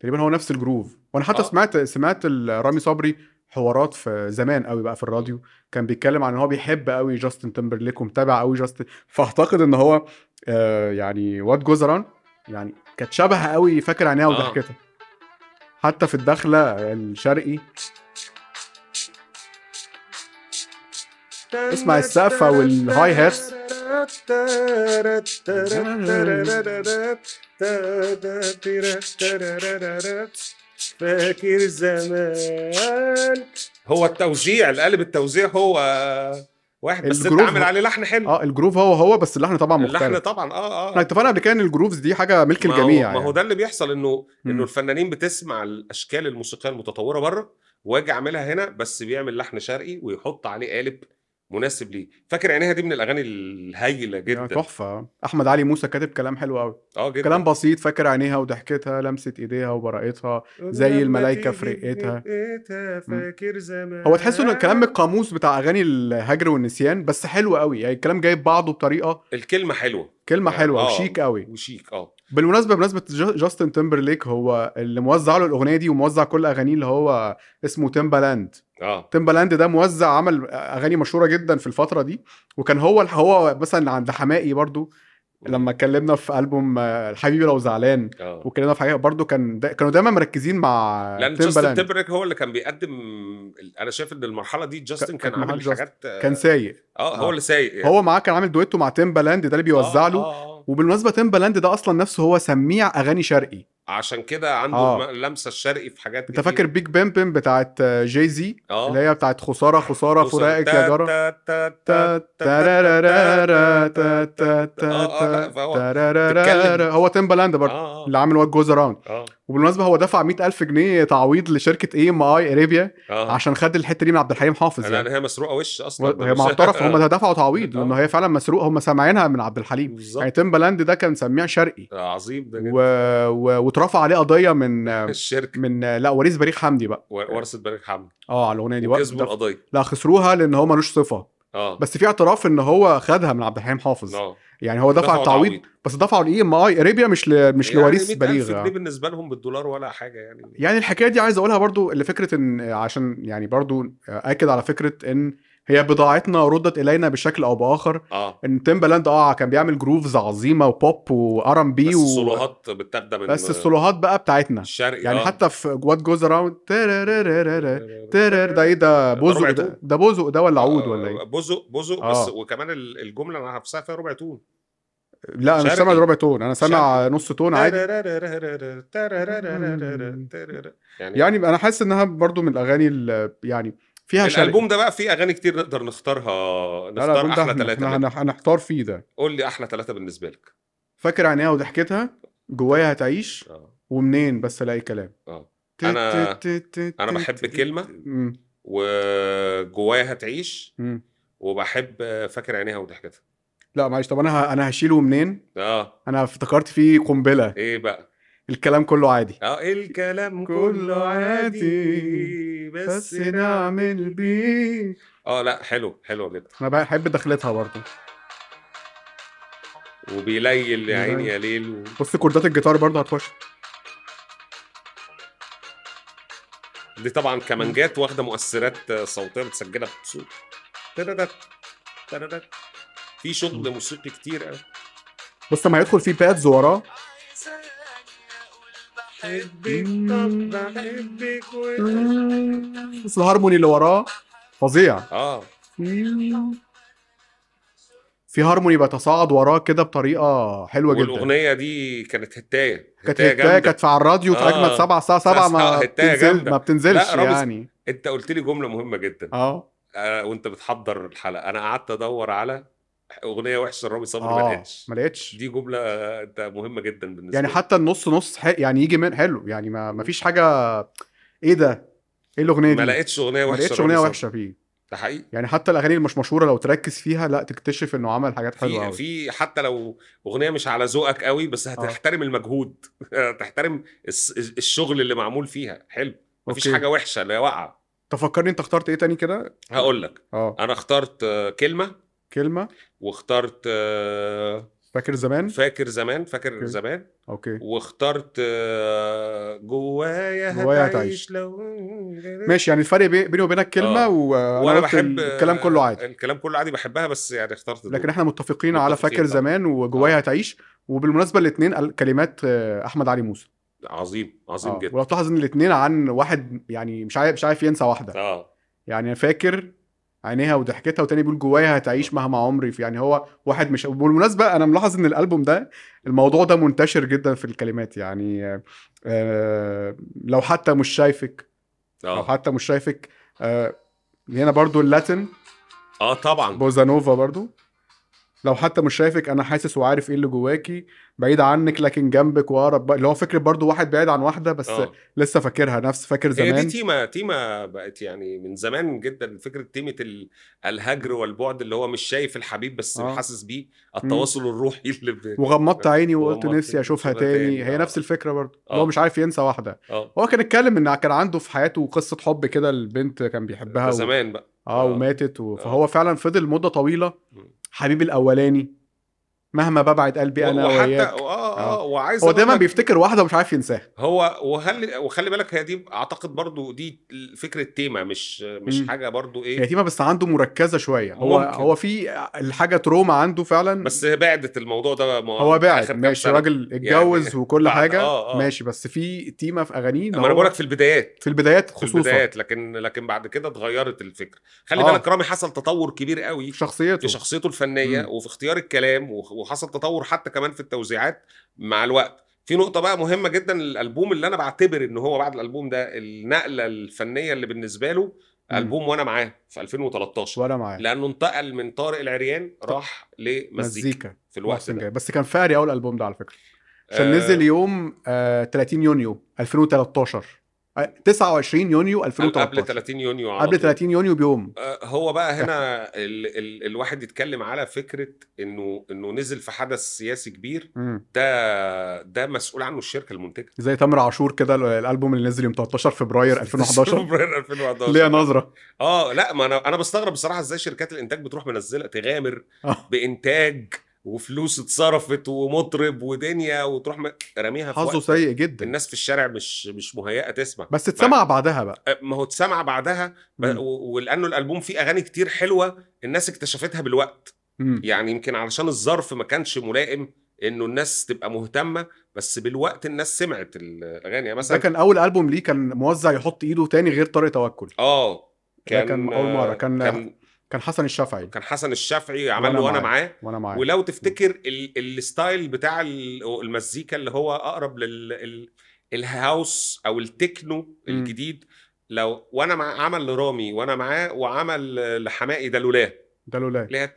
تقريبا هو نفس الجروف وانا حتى أوه. سمعت سمعت رامي صبري حوارات في زمان قوي بقى في الراديو كان بيتكلم عن ان هو بيحب قوي جاستن تمبرليك ومتابع قوي جاستن فاعتقد ان هو آه يعني وات جوزران يعني كانت شبه قوي فاكر عينيها آه. وضحكتها حتى في الدخله الشرقي اسمع السقفه والهاي هاتس فاكر زمان هو التوزيع القالب التوزيع هو واحد بس انت عامل عليه لحن حلو اه الجروف هو هو بس اللحن طبعا مختلف اللحن طبعا اه اه احنا اتفقنا قبل كده ان الجروفز دي حاجه ملك الجميع يعني. ما هو, يعني. ده اللي بيحصل انه انه الفنانين بتسمع الاشكال الموسيقيه المتطوره بره واجي اعملها هنا بس بيعمل لحن شرقي ويحط عليه قالب مناسب ليه فاكر عينيها دي من الاغاني الهايله جدا تحفه احمد علي موسى كاتب كلام حلو قوي اه جدا كلام بسيط فاكر عينيها وضحكتها لمسه ايديها وبراءتها زي الملايكه في رقتها فاكر زمان هو تحس ان الكلام القاموس بتاع اغاني الهجر والنسيان بس حلو قوي يعني الكلام جايب بعضه بطريقه الكلمه حلوه كلمه يعني حلوه آه وشيك قوي وشيك اه بالمناسبه بمناسبه جاستن تمبرليك هو اللي موزع له الاغنيه دي وموزع كل اغانيه اللي هو اسمه تيمبالاند اه تيمبالاند ده موزع عمل اغاني مشهوره جدا في الفتره دي وكان هو هو مثلا عند حماقي برضو لما اتكلمنا في البوم الحبيبي لو زعلان آه. واتكلمنا في حاجه برضه كان دا كانوا دايما مركزين مع لان جاستن تيمبرليك هو اللي كان بيقدم انا شايف ان المرحله دي جاستن كان, كان عامل حاجات آه، كان سايق اه هو اللي سايق يعني. هو معاه كان عامل دويتو مع تيمبلاند ده اللي بيوزع آه، له وبالمناسبه تيمبلاند ده اصلا نفسه هو سميع اغاني شرقي عشان كده عنده آه. اللمسه الشرقي في حاجات انت فاكر بيج بيم بيم بتاعت جاي زي آه. اللي هي بتاعت خساره خساره فراقك يا جرى هو تيمبالاند برضه اللي عامل وات جوز اراوند وبالمناسبه هو دفع 100000 جنيه تعويض لشركه اي ام اي اريبيا عشان خد الحته دي من عبد الحليم حافظ يعني هي مسروقه وش اصلا هي معترف هم دفعوا تعويض لان هي فعلا مسروقه هم سامعينها من عبد الحليم يعني تيمبالاند ده كان سميع شرقي عظيم ده واترفع عليه قضيه من الشركه من لا وريث بريق حمدي بقى ورثه بريق حمدي اه على الاغنيه دي كسبوا القضيه لا خسروها لان هو ملوش صفه اه بس في اعتراف ان هو خدها من عبد الحليم حافظ اه يعني هو دفع التعويض بس دفعوا لاي ام آه، اي اريبيا مش ل... مش يعني لوريث بليغ يعني بالنسبه لهم بالدولار ولا حاجه يعني يعني الحكايه دي عايز اقولها برضو لفكره ان عشان يعني برضو اكد على فكره ان هي بضاعتنا ردت الينا بشكل او باخر اه ان تيمبلاند اه كان بيعمل جروفز عظيمه وبوب وار ام بي بس و... السولوهات بتبدا من بس السولوهات بقى بتاعتنا الشرقي يعني آه. حتى في وات جوز اراوند ده ايه ده بوزق ده, ده بوزق ده ولا عود ولا ايه؟ بوزق بوزق آه. بس وكمان الجمله انا نفسها فيها ربع تون لا انا مش سامع ربع تون انا سامع نص تون عادي يعني انا حاسس انها برضو من الاغاني يعني فيها شرقي الالبوم ده بقى فيه اغاني كتير نقدر نختارها نختار احلى ثلاثه هنختار فيه ده قول لي احلى ثلاثه بالنسبه لك فاكر عينيها وضحكتها جوايا هتعيش آه. ومنين بس الاقي كلام آه. انا انا بحب كلمه وجوايا هتعيش وبحب آه، فاكر عينيها وضحكتها لا معلش طب انا انا هشيله منين اه انا افتكرت فيه قنبله ايه بقى الكلام كله عادي اه الكلام كله عادي بس نعمل بيه اه لا حلو حلو جدا انا بحب دخلتها برضه وبيليل يا عيني يا ليل و... بص كوردات الجيتار برضه هتخش دي طبعا كمانجات واخده مؤثرات صوتيه متسجله بصوت في شغل موسيقي كتير قوي بص ما يدخل فيه بادز وراه بحبك طب بحبك بس الهارموني اللي وراه فظيع اه في هارموني بتصاعد وراه كده بطريقه حلوه جدا والاغنيه دي كانت هتايه كانت هتايه كانت في على الراديو في اجمل اجمد آه. سبعة الساعه 7 ما بتنزل ما بتنزلش يعني انت قلت لي جمله مهمه جدا اه, آه، وانت بتحضر الحلقه انا قعدت ادور على اغنيه وحشه لرامي صبري آه ما لقيتش ما لقيتش دي جمله انت مهمه جدا بالنسبه يعني حتى النص نص يعني يجي من حلو يعني ما, ما فيش حاجه ايه ده ايه الاغنيه دي ما لقيتش اغنيه وحشه ما لقيتش اغنيه وحشه فيه ده حقيقي يعني حتى الاغاني اللي مش مشهوره لو تركز فيها لا تكتشف انه عمل حاجات حلوه في يعني في حتى لو اغنيه مش على ذوقك قوي بس آه. هتحترم آه. المجهود تحترم الشغل اللي معمول فيها حلو مفيش فيش حاجه وحشه لا واقعه تفكرني انت اخترت ايه تاني كده هقول لك اه انا اخترت كلمه كلمه واخترت آه، فاكر زمان فاكر زمان فاكر okay. زمان اوكي واخترت آه، جوايا جوايا هتعيش لو ماشي يعني الفرق بيني وبينك آه. كلمه آه. وانا بحب الكلام كله عادي الكلام كله عادي بحبها بس يعني اخترت دول. لكن احنا متفقين, متفقين على فاكر طبعا. زمان وجوايا آه. هتعيش وبالمناسبه الاثنين كلمات احمد علي موسى عظيم عظيم آه. جدا ولو تلاحظ ان الاثنين عن واحد يعني مش عارف مش عارف ينسى واحده اه يعني فاكر عينيها وضحكتها وتاني بيقول جوايا هتعيش مهما عمري في يعني هو واحد مش بالمناسبه انا ملاحظ ان الالبوم ده الموضوع ده منتشر جدا في الكلمات يعني آه، لو حتى مش شايفك آه. لو حتى مش شايفك آه، هنا برضو اللاتن اه طبعا بوزانوفا برضو لو حتى مش شايفك انا حاسس وعارف ايه اللي جواكي بعيد عنك لكن جنبك واقرب اللي هو فكره برضو واحد بعيد عن واحده بس أوه. لسه فاكرها نفس فاكر زمان هي دي تيمه تيمه بقت يعني من زمان جدا فكره تيمه الهجر والبعد اللي هو مش شايف الحبيب بس آه. حاسس بيه التواصل مم. الروحي اللي ب... وغمضت آه، عيني وقلت نفسي اشوفها تاني, تاني. هي آه. نفس الفكره برضو أوه. هو مش عارف ينسى واحده أوه. هو كان اتكلم ان كان عنده في حياته قصه حب كده البنت كان بيحبها و... زمان بقى اه وماتت و... فهو فعلا فضل مده طويله حبيبي الاولاني مهما ببعد قلبي انا وحتى وياك. اه آه. آه، وعايز هو دايما بيفتكر واحده ومش عارف ينساها هو وخلي وخلي بالك هي دي اعتقد برضو دي فكره تيما مش مش مم. حاجه برضو ايه هي تيما بس عنده مركزه شويه هو ممكن. هو في الحاجه تروما عنده فعلا بس بعدت الموضوع ده هو بعد ماشي راجل يعني اتجوز يعني وكل حاجه آه آه. ماشي بس في تيما في اغانيه انا بقول لك في البدايات في البدايات خصوصا في البدايات لكن لكن بعد كده اتغيرت الفكره خلي آه. بالك رامي حصل تطور كبير قوي في شخصيته في شخصيته الفنيه مم. وفي اختيار الكلام وحصل تطور حتى كمان في التوزيعات مع الوقت في نقطه بقى مهمه جدا الالبوم اللي انا بعتبر ان هو بعد الالبوم ده النقله الفنيه اللي بالنسبه له البوم وانا معاه في 2013 وانا معاه لانه انتقل من طارق العريان راح لمزيكا في الوقت ده بس كان فقري اول البوم ده على فكره عشان آه نزل يوم آه 30 يونيو 2013 29 يونيو 2013 قبل 30 يونيو قبل 30 يونيو بيوم آه، هو بقى هنا ال ال الواحد يتكلم على فكره انه انه نزل في حدث سياسي كبير ده ده مسؤول عنه الشركه المنتجه زي تامر عاشور كده الالبوم اللي نزل يوم 13 فبراير 2011 فبراير 2011 ليه نظره اه لا ما انا انا بستغرب بصراحه ازاي شركات الانتاج بتروح منزله تغامر آه. بانتاج وفلوس اتصرفت ومطرب ودنيا وتروح رميها راميها في حظه سيء جدا الناس في الشارع مش مش مهيئه تسمع بس اتسمع ف... بعدها بقى ما هو اتسمع بعدها ب... و... ولانه الالبوم فيه اغاني كتير حلوه الناس اكتشفتها بالوقت مم. يعني يمكن علشان الظرف ما كانش ملائم انه الناس تبقى مهتمه بس بالوقت الناس سمعت الاغاني يعني مثلا ده كان اول البوم ليه كان موزع يحط ايده تاني غير طارق توكل اه كان, كان اول مره كان, كان كان حسن الشافعي كان حسن الشافعي عمل له وانا معاه وانا معاه ولو تفتكر الستايل بتاع المزيكا اللي هو اقرب للهاوس او التكنو الجديد لو وانا مع عمل لرامي وانا معاه وعمل لحمائي دلولاه دلولاه اللي هي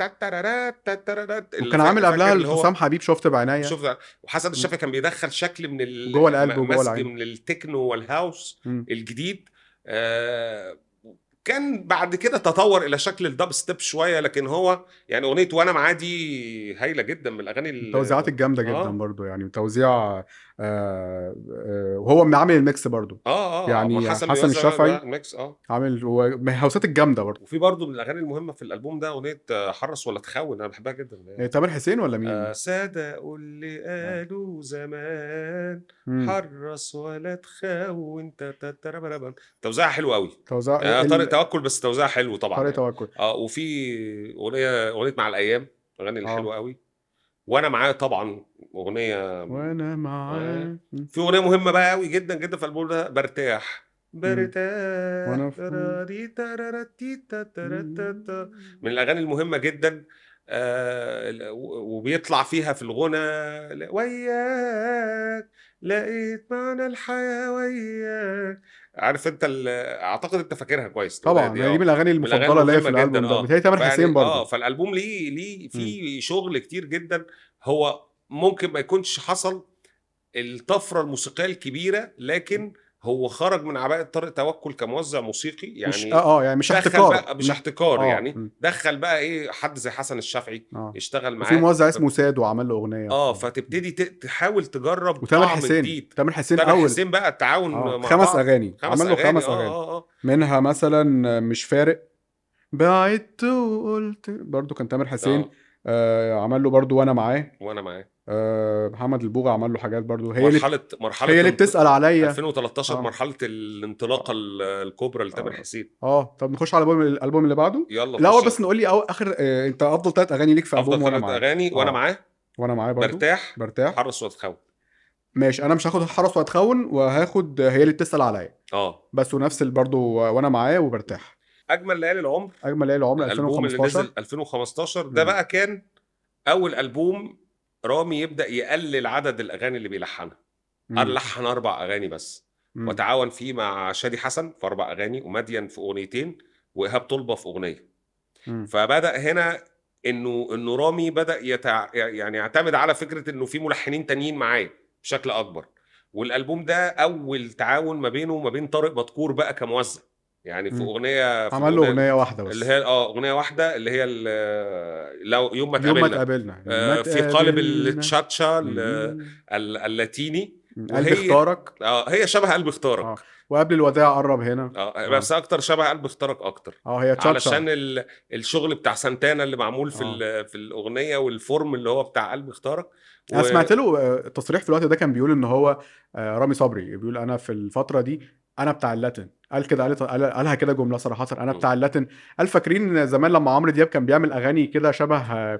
وكان عامل قبلها لحسام حبيب شفت بعينيا شفت وحسن الشافعي كان بيدخل شكل من ال... جوه القلب وجوه العين من التكنو والهاوس الجديد آه كان بعد كده تطور الى شكل الدب ستيب شويه لكن هو يعني اغنيه وانا معاه دي هايله جدا من الاغاني التوزيعات الجامده آه. جدا آه. برضو يعني توزيع آه آه عامل الميكس برضو آه،, اه اه يعني حسن, حسن الشافعي ميكس اه عامل هوسات الجامده برضو وفي برضو من الاغاني المهمه في الالبوم ده اغنيه آه، حرس ولا تخون انا بحبها جدا يعني. تامر حسين ولا مين؟ آه اللي قالوا زمان مم. حرس ولا تخون توزيعها حلو قوي توزيع آه طارق توكل بس توزيعها حلو طبعا طارق يعني. توكل اه وفي اغنيه اغنيه مع الايام اغاني آه. الحلوه قوي وانا معاه طبعا اغنيه وانا معاه آه، في اغنيه مهمه بقى قوي جدا جدا في البول ده برتاح برتاح من الاغاني المهمه جدا آه، وبيطلع فيها في الغنى وياك لقيت معنى الحياه وياك عارف انت اعتقد انت فاكرها كويس طبعا دي, دي آه. من الاغاني المفضله ليا في الالبوم ده آه. بتهيألي تامر حسين برضه اه فالالبوم ليه ليه في شغل كتير جدا هو ممكن ما يكونش حصل الطفره الموسيقيه الكبيره لكن م. هو خرج من عباءة طارق توكل كموزع موسيقي يعني مش آه،, اه يعني مش احتكار مش احتكار آه، يعني دخل بقى ايه حد زي حسن الشافعي آه. يشتغل معاه في موزع اسمه ساد وعمل له اغنيه اه فتبتدي تحاول تجرب وتامر حسين جديد تامر حسين تامر اول حسين بقى التعاون آه. مع خمس اغاني خمس عمل له خمس آه، اغاني آه آه. منها مثلا مش فارق بعدت وقلت برضو كان تامر حسين آه. آه عمل له برضو وانا معاه وانا معاه آه، محمد البوغا عمل له حاجات برضو هي مرحله لت... مرحله هي اللي بتسال عليا 2013 آه. مرحله الانطلاقه آه. الكبرى لتامر آه. حسين اه طب نخش على الالبوم الالبوم اللي بعده يلا لا بس نقول لي أو اخر آه انت افضل ثلاث اغاني ليك في البوم افضل ثلاث اغاني وانا آه. معاه وانا معاه برضو برتاح برتاح حرس واتخون ماشي انا مش هاخد حرس واتخون وهاخد هي اللي بتسال عليا اه بس ونفس برضه وانا معاه وبرتاح اجمل ليالي العمر اجمل ليالي العمر 2015 الألبوم اللي نزل 2015 ده بقى كان اول البوم رامي يبدا يقلل عدد الاغاني اللي بيلحنها قال لحن اربع اغاني بس مم. وتعاون فيه مع شادي حسن في اربع اغاني ومدين في اغنيتين وايهاب طلبه في اغنيه مم. فبدا هنا انه انه رامي بدا يتع... يعني يعتمد على فكره انه في ملحنين تانيين معاه بشكل اكبر والالبوم ده اول تعاون ما بينه وما بين طارق بطكور بقى كموزع يعني في اغنيه عمل له اغنيه واحده بس اللي هي اه اغنيه واحده اللي هي لو يوم ما تقابلنا يوم ما تقابلنا آه في قالب التشاتشا اللاتيني قلب اختارك اه هي شبه قلب اختارك آه. وقبل الوداع قرب هنا اه, آه. بس اكتر شبه قلب اختارك اكتر اه هي تشاتشا علشان الشغل بتاع سانتانا اللي معمول في آه. في الاغنيه والفورم اللي هو بتاع قلب اختارك و... انا سمعت له آه، تصريح في الوقت ده كان بيقول ان هو آه، رامي صبري بيقول انا في الفتره دي انا بتاع اللاتين قال كده قال قالها كده جمله صراحه انا بتاع اللاتن قال فاكرين زمان لما عمرو دياب كان بيعمل اغاني كده شبه آه،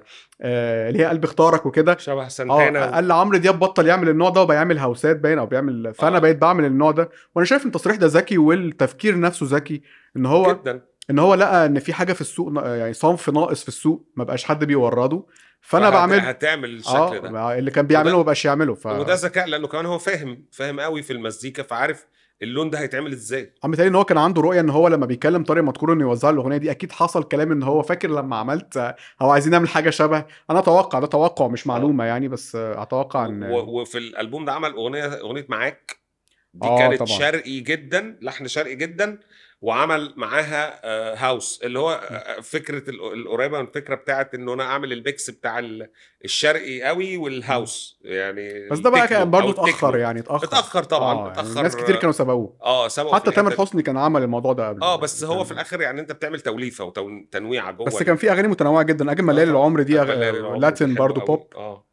اللي هي قلب اختارك وكده شبه سنتانا آه قال لعمرو دياب بطل يعمل النوع ده وبقى يعمل هوسات باين او بيعمل فانا آه. بقيت بعمل النوع ده وانا شايف ان التصريح ده ذكي والتفكير نفسه ذكي ان هو جدا ان هو لقى ان في حاجه في السوق يعني صنف ناقص في السوق ما بقاش حد بيورده فانا بعمل هتعمل آه، الشكل آه ده اللي كان بيعمله ما بقاش يعمله ف... وده ذكاء لانه كمان هو فاهم فاهم قوي في المزيكا فعارف اللون ده هيتعمل ازاي عم اه، ان هو كان عنده رؤيه ان هو لما بيكلم طارق مدكور انه يوزع الاغنيه دي اكيد حصل كلام ان هو فاكر لما عملت او عايزين نعمل حاجه شبه انا اتوقع ده توقع مش معلومه يعني بس اتوقع ان وفي الالبوم ده عمل اغنيه اغنيه معاك دي آه، كانت طبعًا. شرقي جدا لحن شرقي جدا وعمل معاها هاوس آه، اللي هو آه، آه، فكره القريبه من الفكره بتاعت ان انا اعمل الميكس بتاع الشرقي قوي والهاوس يعني بس ده بقى كان برضه اتاخر يعني اتاخر اتاخر طبعا آه يعني اتاخر يعني ناس كتير كانوا سبقوه اه سبقوه حتى تامر حسني كان عمل الموضوع ده قبل اه يعني، بس هو في الاخر يعني انت بتعمل توليفه وتنويعه جوه بس كان في اغاني متنوعه جدا اجمل ليالي العمر دي لاتن برضه بوب اه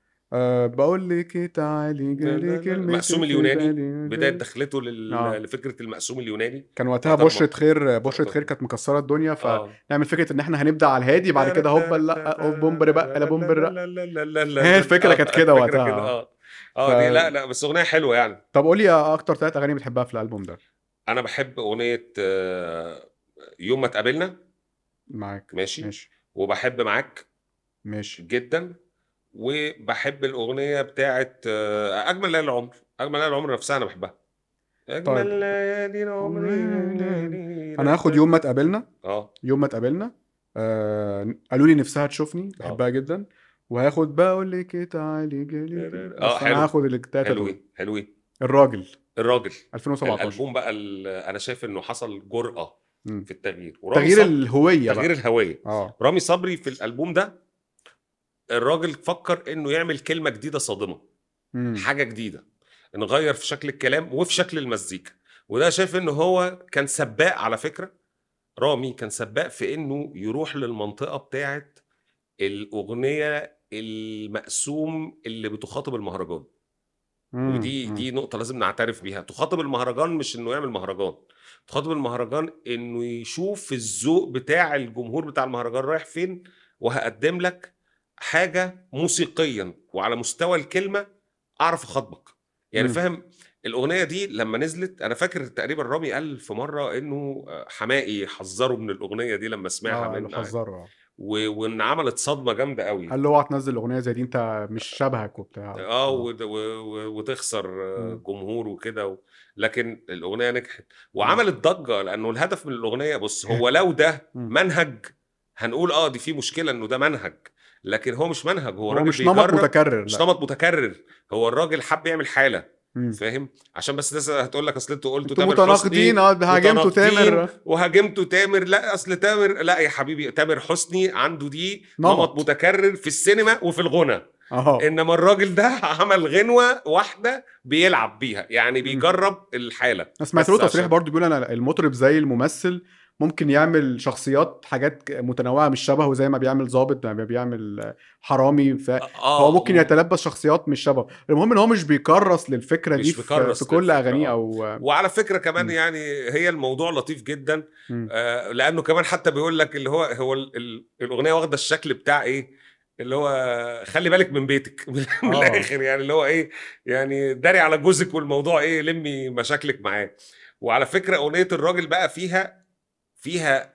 بقول لك تعالي جالي كلمة المقسوم اليوناني بداية دخلته لل... آه. لفكرة المقسوم اليوناني كان وقتها بشرة خير بشرة خير كانت مكسرة الدنيا فنعمل فكرة إن إحنا هنبدأ على الهادي بعد كده هوبا لا بومبر بقى لا بومبر هي الفكرة كانت كده وقتها اه دي لا لا بس أغنية حلوة يعني طب قول لي أكتر ثلاث أغاني بتحبها في الألبوم ده أنا بحب أغنية يوم ما اتقابلنا معاك ماشي ماشي وبحب معاك ماشي جدا وبحب الاغنيه بتاعه آه، اجمل ليالي العمر اجمل ليالي العمر نفسها انا بحبها اجمل طيب. ليالي العمر انا هاخد يوم ما اتقابلنا اه يوم ما اتقابلنا آه قالوا لي نفسها تشوفني بحبها آه. جدا وهاخد بقول لك تعالي جالي اه حلو هاخد التلاته حلوين حلوين الراجل الراجل 2017 الالبوم بقى انا شايف انه حصل جرأه في التغيير تغيير الهويه تغيير الهويه رامي صبري في الالبوم ده الراجل فكر انه يعمل كلمه جديده صادمه مم. حاجه جديده نغير في شكل الكلام وفي شكل المزيكا وده شايف ان هو كان سباق على فكره رامي كان سباق في انه يروح للمنطقه بتاعه الاغنيه المقسوم اللي بتخاطب المهرجان مم. ودي دي نقطه لازم نعترف بيها تخاطب المهرجان مش انه يعمل مهرجان تخاطب المهرجان انه يشوف الذوق بتاع الجمهور بتاع المهرجان رايح فين وهقدم لك حاجه موسيقيا وعلى مستوى الكلمه اعرف اخاطبك يعني فاهم الاغنيه دي لما نزلت انا فاكر تقريبا رامي قال في مره انه حماقي حذره من الاغنيه دي لما سمعها آه من حذره و... وان عملت صدمه جامده قوي قال له اوعى تنزل اغنيه زي دي انت مش شبهك وبتاع اه, آه. و... و... وتخسر مم. جمهور وكده و... لكن الاغنيه نجحت وعملت ضجه لانه الهدف من الاغنيه بص هو لو ده منهج هنقول اه دي في مشكله انه ده منهج لكن هو مش منهج هو, هو الراجل مش نمط متكرر مش نمط متكرر هو الراجل حب يعمل حاله فاهم عشان بس الناس هتقول لك اصل انتوا قلتوا تامر متناقضين اه هاجمتوا تامر وهاجمتوا تامر لا اصل تامر لا يا حبيبي تامر حسني عنده دي نمط متكرر في السينما وفي الغنى أوه. انما الراجل ده عمل غنوه واحده بيلعب بيها يعني بيجرب الحاله انا سمعت له تصريح برضه بيقول انا المطرب زي الممثل ممكن يعمل شخصيات حاجات متنوعه مش شبهه زي ما بيعمل ظابط ما بيعمل حرامي فهو آه، آه، ممكن يتلبس شخصيات مش شبهه المهم ان هو مش بيكرس للفكره مش دي بيكرس في كل اغانيه آه. او وعلى فكره كمان م. يعني هي الموضوع لطيف جدا م. آه لانه كمان حتى بيقول لك اللي هو هو الاغنيه واخده الشكل بتاع ايه اللي هو خلي بالك من بيتك من الاخر يعني اللي هو ايه يعني داري على جوزك والموضوع ايه لمي مشاكلك معاه وعلى فكره اغنيه الراجل بقى فيها فيها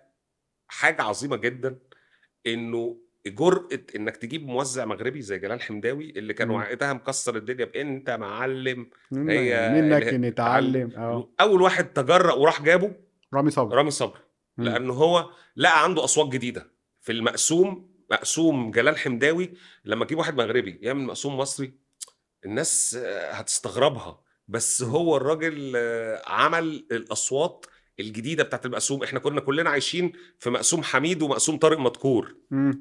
حاجه عظيمه جدا انه جرأة انك تجيب موزع مغربي زي جلال حمداوي اللي كان وقتها مكسر الدنيا بانت معلم هي منك نتعلم آه. اول واحد تجرأ وراح جابه رامي صبري رامي صبري لان هو لقى عنده اصوات جديده في المقسوم مقسوم جلال حمداوي لما تجيب واحد مغربي يعمل مقسوم مصري الناس هتستغربها بس هو الراجل عمل الاصوات الجديده بتاعت المقسوم احنا كنا كلنا عايشين في مقسوم حميد ومقسوم طارق مدكور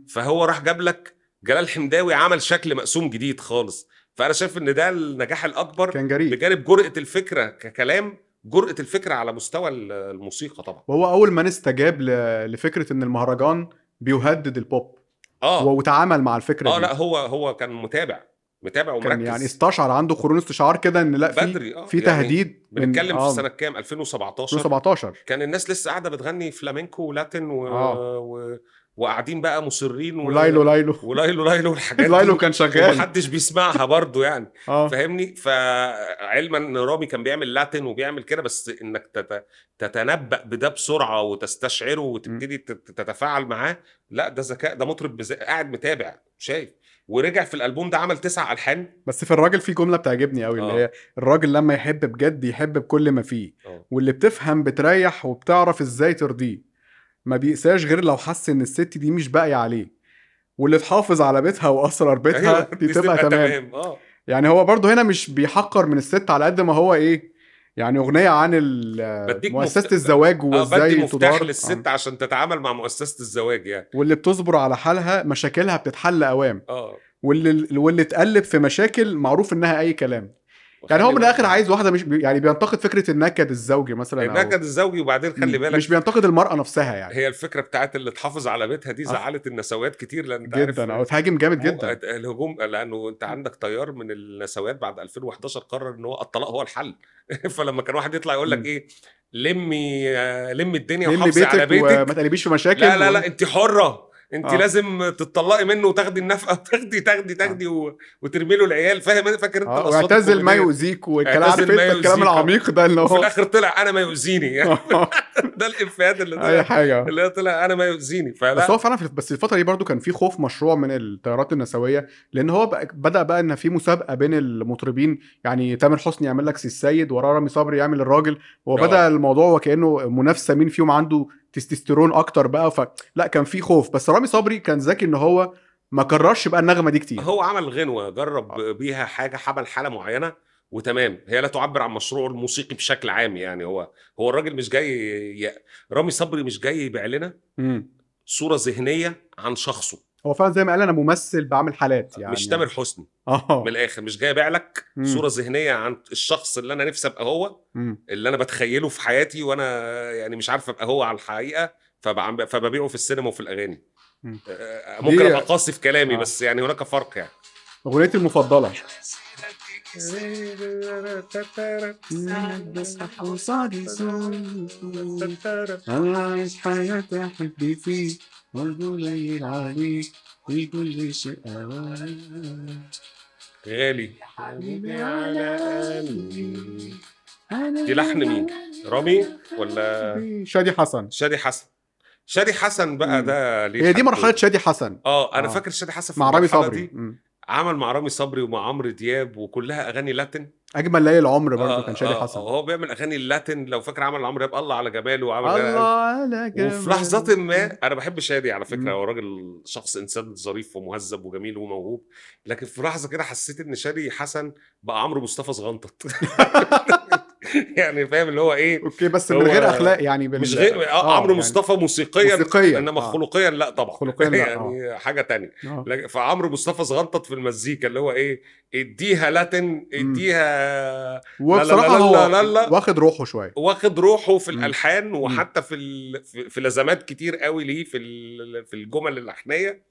فهو راح جاب لك جلال حمداوي عمل شكل مقسوم جديد خالص فانا شايف ان ده النجاح الاكبر كان جريء بجانب جرأه الفكره ككلام جرأه الفكره على مستوى الموسيقى طبعا وهو اول من استجاب لفكره ان المهرجان بيهدد البوب اه وتعامل مع الفكره اه دي. لا هو هو كان متابع متابع ومركز كان يعني استشعر عنده قرون استشعار كده ان لا بدري اه في يعني تهديد بنتكلم في السنه آه. كام 2017 2017 كان الناس لسه قاعده بتغني فلامينكو ولاتن و... آه. و... وقاعدين بقى مصرين و... ولايلو لايلو ولايلو لايلو الحاجات لايلو كان شغال محدش بيسمعها برضو يعني آه. فاهمني فعلما ان رامي كان بيعمل لاتن وبيعمل كده بس انك تت... تتنبأ بده بسرعه وتستشعره وتبتدي تتفاعل معاه لا ده ذكاء ده مطرب بز... قاعد متابع شايف ورجع في الالبوم ده عمل تسع الحان بس في الراجل في جمله بتعجبني قوي اللي آه. هي الراجل لما يحب بجد يحب بكل ما فيه أوه. واللي بتفهم بتريح وبتعرف ازاي ترضيه ما بيقساش غير لو حس ان الست دي مش باقيه عليه واللي تحافظ على بيتها واسرار بيتها أيوه، دي تبقى تمام, تمام. آه. يعني هو برضه هنا مش بيحقر من الست على قد ما هو ايه يعني اغنيه عن مؤسسه مفت... الزواج آه، وازاي بدي مفتاح تدار... آه. للست آه. عشان تتعامل مع مؤسسه الزواج يعني واللي بتصبر على حالها مشاكلها بتتحل اوام اه واللي واللي تقلب في مشاكل معروف انها اي كلام يعني هو من الاخر عايز واحده مش بي يعني بينتقد فكره النكد الزوجي مثلا النكد الزوجي وبعدين خلي بالك مش بينتقد المراه نفسها يعني هي الفكره بتاعت اللي تحافظ على بيتها دي آه. زعلت النسويات كتير لان جدا او تهاجم جامد جدا الهجوم لانه انت عندك تيار من النسويات بعد 2011 قرر ان هو الطلاق هو الحل فلما كان واحد يطلع يقول لك ايه لمي لمي الدنيا لمي وحافظي على بيتك وما تقلبيش في مشاكل لا لا لا انت حره انت آه. لازم تتطلقي منه وتاخدي النفقه وتاخدي تاخدي تاخدي آه. وترمي له العيال فاهم فاكر انت آه. واعتزل ما يؤذيك والكلام عارف انت الكلام العميق ده اللي هو في الاخر طلع انا ما يؤذيني يعني ده الافيهات اللي طلع اي حاجه اللي طلع انا ما يؤذيني فلا بس هو فعلا بس الفتره دي برضو كان في خوف مشروع من التيارات النسويه لان هو بقى بدا بقى ان في مسابقه بين المطربين يعني تامر حسني يعمل لك سي السيد وراه رامي صبري يعمل الراجل هو بدا آه. الموضوع وكانه منافسه مين فيهم عنده تستستيرون اكتر بقى ف... لا كان في خوف بس رامي صبري كان ذكي ان هو ما كررش بقى النغمه دي كتير هو عمل غنوه جرب آه. بيها حاجه حمل حاله معينه وتمام هي لا تعبر عن مشروعه الموسيقي بشكل عام يعني هو هو الراجل مش جاي ي... رامي صبري مش جاي يبيع لنا صوره ذهنيه عن شخصه هو فعلا زي ما قال انا ممثل بعمل حالات يعني مش تامر حسني اه من الاخر مش جاي ابيع لك صوره ذهنيه عن الشخص اللي انا نفسي ابقى هو مم. اللي انا بتخيله في حياتي وانا يعني مش عارف ابقى هو على الحقيقه فببيعه في السينما وفي الاغاني مم. آه، آه، ممكن ابقى قاسي في كلامي آه. بس يعني هناك فرق يعني اغنيتي المفضله انا عايش حياتي احب فيه برضو عليك في كل شيء أمان غالي حبيبي على قلبي دي لحن مين؟ رامي ولا شادي حسن شادي حسن شادي حسن بقى ده ليه هي دي مرحله شادي حسن اه انا آه. فاكر شادي حسن في مع رامي صبري دي. عمل مع رامي صبري ومع عمرو دياب وكلها اغاني لاتن اجمل ليالي العمر برضه آه كان شادي آه،, آه حسن هو بيعمل اغاني اللاتن لو فاكر عمل عمرو دياب الله على جماله وعمل الله على جماله وفي لحظه ما انا بحب شادي على فكره هو راجل شخص انسان ظريف ومهذب وجميل وموهوب لكن في لحظه كده حسيت ان شادي حسن بقى عمرو مصطفى صغنطط يعني فاهم اللي هو ايه اوكي بس من غير اخلاق يعني بال... مش غير آه،, آه عمرو يعني مصطفى موسيقيا, موسيقيا انما آه. خلقيا لا طبعا خلقيا لا آه. يعني آه. حاجه تانية آه. فعمرو مصطفى صغنطت في المزيكا اللي هو ايه اديها لاتن اديها وبصراحه لا لا لا هو واخد روحه شويه واخد روحه في الالحان مم. وحتى في ال... في لازمات كتير قوي ليه في ال... في الجمل اللحنيه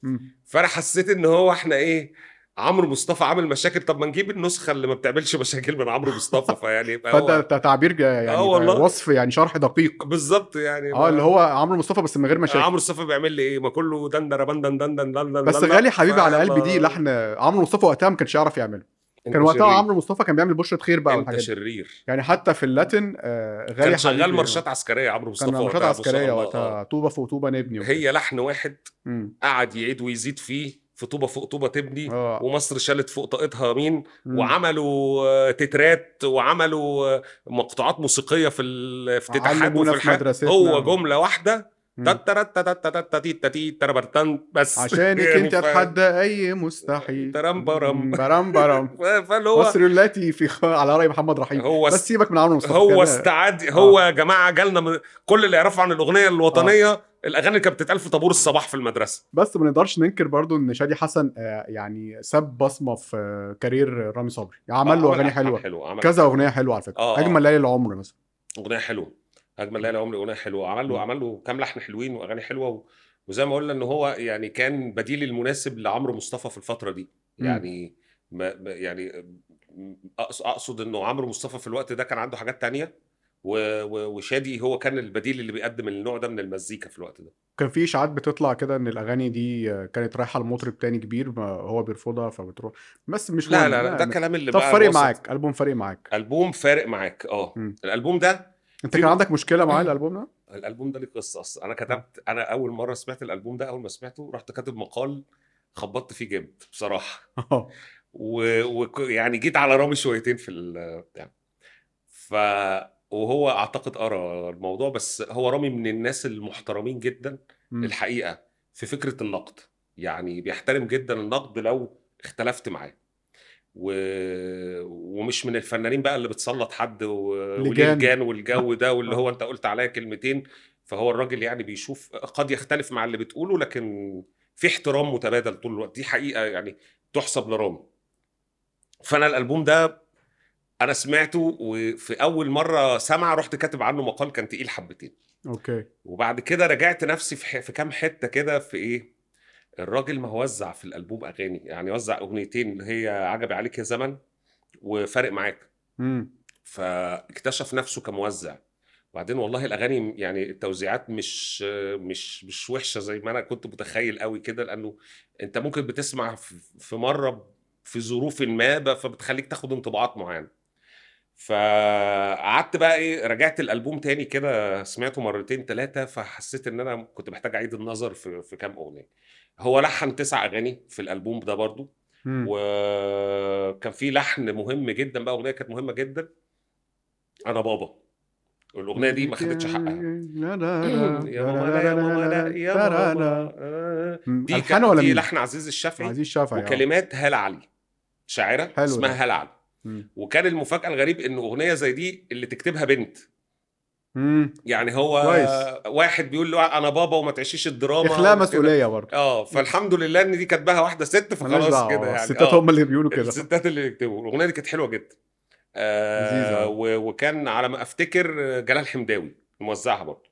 فانا حسيت ان هو احنا ايه عمرو مصطفى عامل مشاكل طب ما نجيب النسخه اللي ما بتعملش مشاكل من عمرو مصطفى فيعني فده تعبير آه، يعني والله. وصف يعني شرح دقيق بالظبط يعني اه اللي هو عمرو مصطفى بس من غير مشاكل عمرو مصطفى بيعمل لي ايه ما كله دندره بندن دندن دندن بس غالي حبيبي على قلبي دي لحن عمرو مصطفى وقتها ما كانش يعرف يعمله كان وقتها عمرو مصطفى كان بيعمل بشرة خير بقى انت شرير يعني حتى في اللاتن آه غالي كان شغال مرشات عسكريه عمرو مصطفى كان مرشات عسكريه وقتها طوبه فوق طوبه نبني هي لحن واحد قعد يعيد ويزيد فيه في طوبه فوق طوبه تبني أوه. ومصر شالت فوق طاقتها مين مم. وعملوا آه، تترات وعملوا آه، مقطوعات موسيقيه في تتحدث في المدرسه هو جمله واحده بس عشانك انت اتحدى اي مستحيل ترام برام برام برام فاللي هو مصر التي في على راي محمد رحيم هو بس سيبك من عمرو مصطفى هو استعاد هو يا جماعه جالنا كل اللي يعرفوا عن الاغنيه الوطنيه الاغاني اللي كانت بتتقال في طابور الصباح في المدرسه بس ما نقدرش ننكر برضو ان شادي حسن يعني ساب بصمه في كارير رامي صبري عمل له اغاني حلوة, حلوة. كذا اغنيه حلوه على فكره اجمل ليالي العمر مثلا اغنيه حلوه اجمل ليله عمري اغنيه حلوه عمل له عمل له كام لحن حلوين واغاني حلوه وزي ما قلنا ان هو يعني كان بديل المناسب لعمرو مصطفى في الفتره دي يعني ما يعني اقصد انه عمرو مصطفى في الوقت ده كان عنده حاجات تانية وشادي هو كان البديل اللي بيقدم النوع ده من المزيكا في الوقت ده كان في اشاعات بتطلع كده ان الاغاني دي كانت رايحه لمطرب تاني كبير ما هو بيرفضها فبتروح بس مش لا لا, لا ده الكلام يعني اللي طب بقى فارق معاك البوم فارق معاك البوم فارق معاك اه الالبوم ده انت كان عندك مشكله معايا الالبوم ده؟ الالبوم ده ليه قصه اصلا انا كتبت انا اول مره سمعت الالبوم ده اول ما سمعته رحت كاتب مقال خبطت فيه جامد بصراحه ويعني و... يعني جيت على رامي شويتين في ال بتاع ف وهو اعتقد قرا الموضوع بس هو رامي من الناس المحترمين جدا م. الحقيقه في فكره النقد يعني بيحترم جدا النقد لو اختلفت معاه و... ومش من الفنانين بقى اللي بتسلط حد و... ولجان والجو ده واللي آه. هو انت قلت عليا كلمتين فهو الراجل يعني بيشوف قد يختلف مع اللي بتقوله لكن في احترام متبادل طول الوقت دي حقيقه يعني تحسب لرامي فانا الالبوم ده انا سمعته وفي اول مره سمع رحت كاتب عنه مقال كان تقيل حبتين اوكي وبعد كده رجعت نفسي في, ح... في كام حته كده في ايه الراجل ما هو وزع في الالبوم اغاني يعني وزع اغنيتين اللي هي عجب عليك يا زمن وفارق معاك امم فاكتشف نفسه كموزع وبعدين والله الاغاني يعني التوزيعات مش مش مش وحشه زي ما انا كنت متخيل قوي كده لانه انت ممكن بتسمع في مره في ظروف ما فبتخليك تاخد انطباعات معينه فقعدت بقى ايه رجعت الالبوم تاني كده سمعته مرتين ثلاثه فحسيت ان انا كنت محتاج اعيد النظر في في كام اغنيه هو لحن تسع اغاني في الالبوم ده برضو مم. وكان في لحن مهم جدا بقى اغنيه كانت مهمه جدا انا بابا الاغنيه دي ما خدتش حقها يا ماما لا يا ماما لا يا ماما آه. دي كان دي لحن عزيز الشافعي عزيز الشافعي آه. وكلمات هاله علي شاعره اسمها هاله علي وكان المفاجاه الغريب ان اغنيه زي دي اللي تكتبها بنت يعني هو كويس. واحد بيقول له انا بابا وما تعيشيش الدراما اخلاء مسؤوليه برضه اه فالحمد لله ان دي كاتباها واحده ست فخلاص كده يعني الستات آه. هم اللي بيقولوا كده الستات اللي بيكتبوا الاغنيه دي كانت حلوه جدا آه وكان على ما افتكر آه، جلال حمداوي موزعها برضه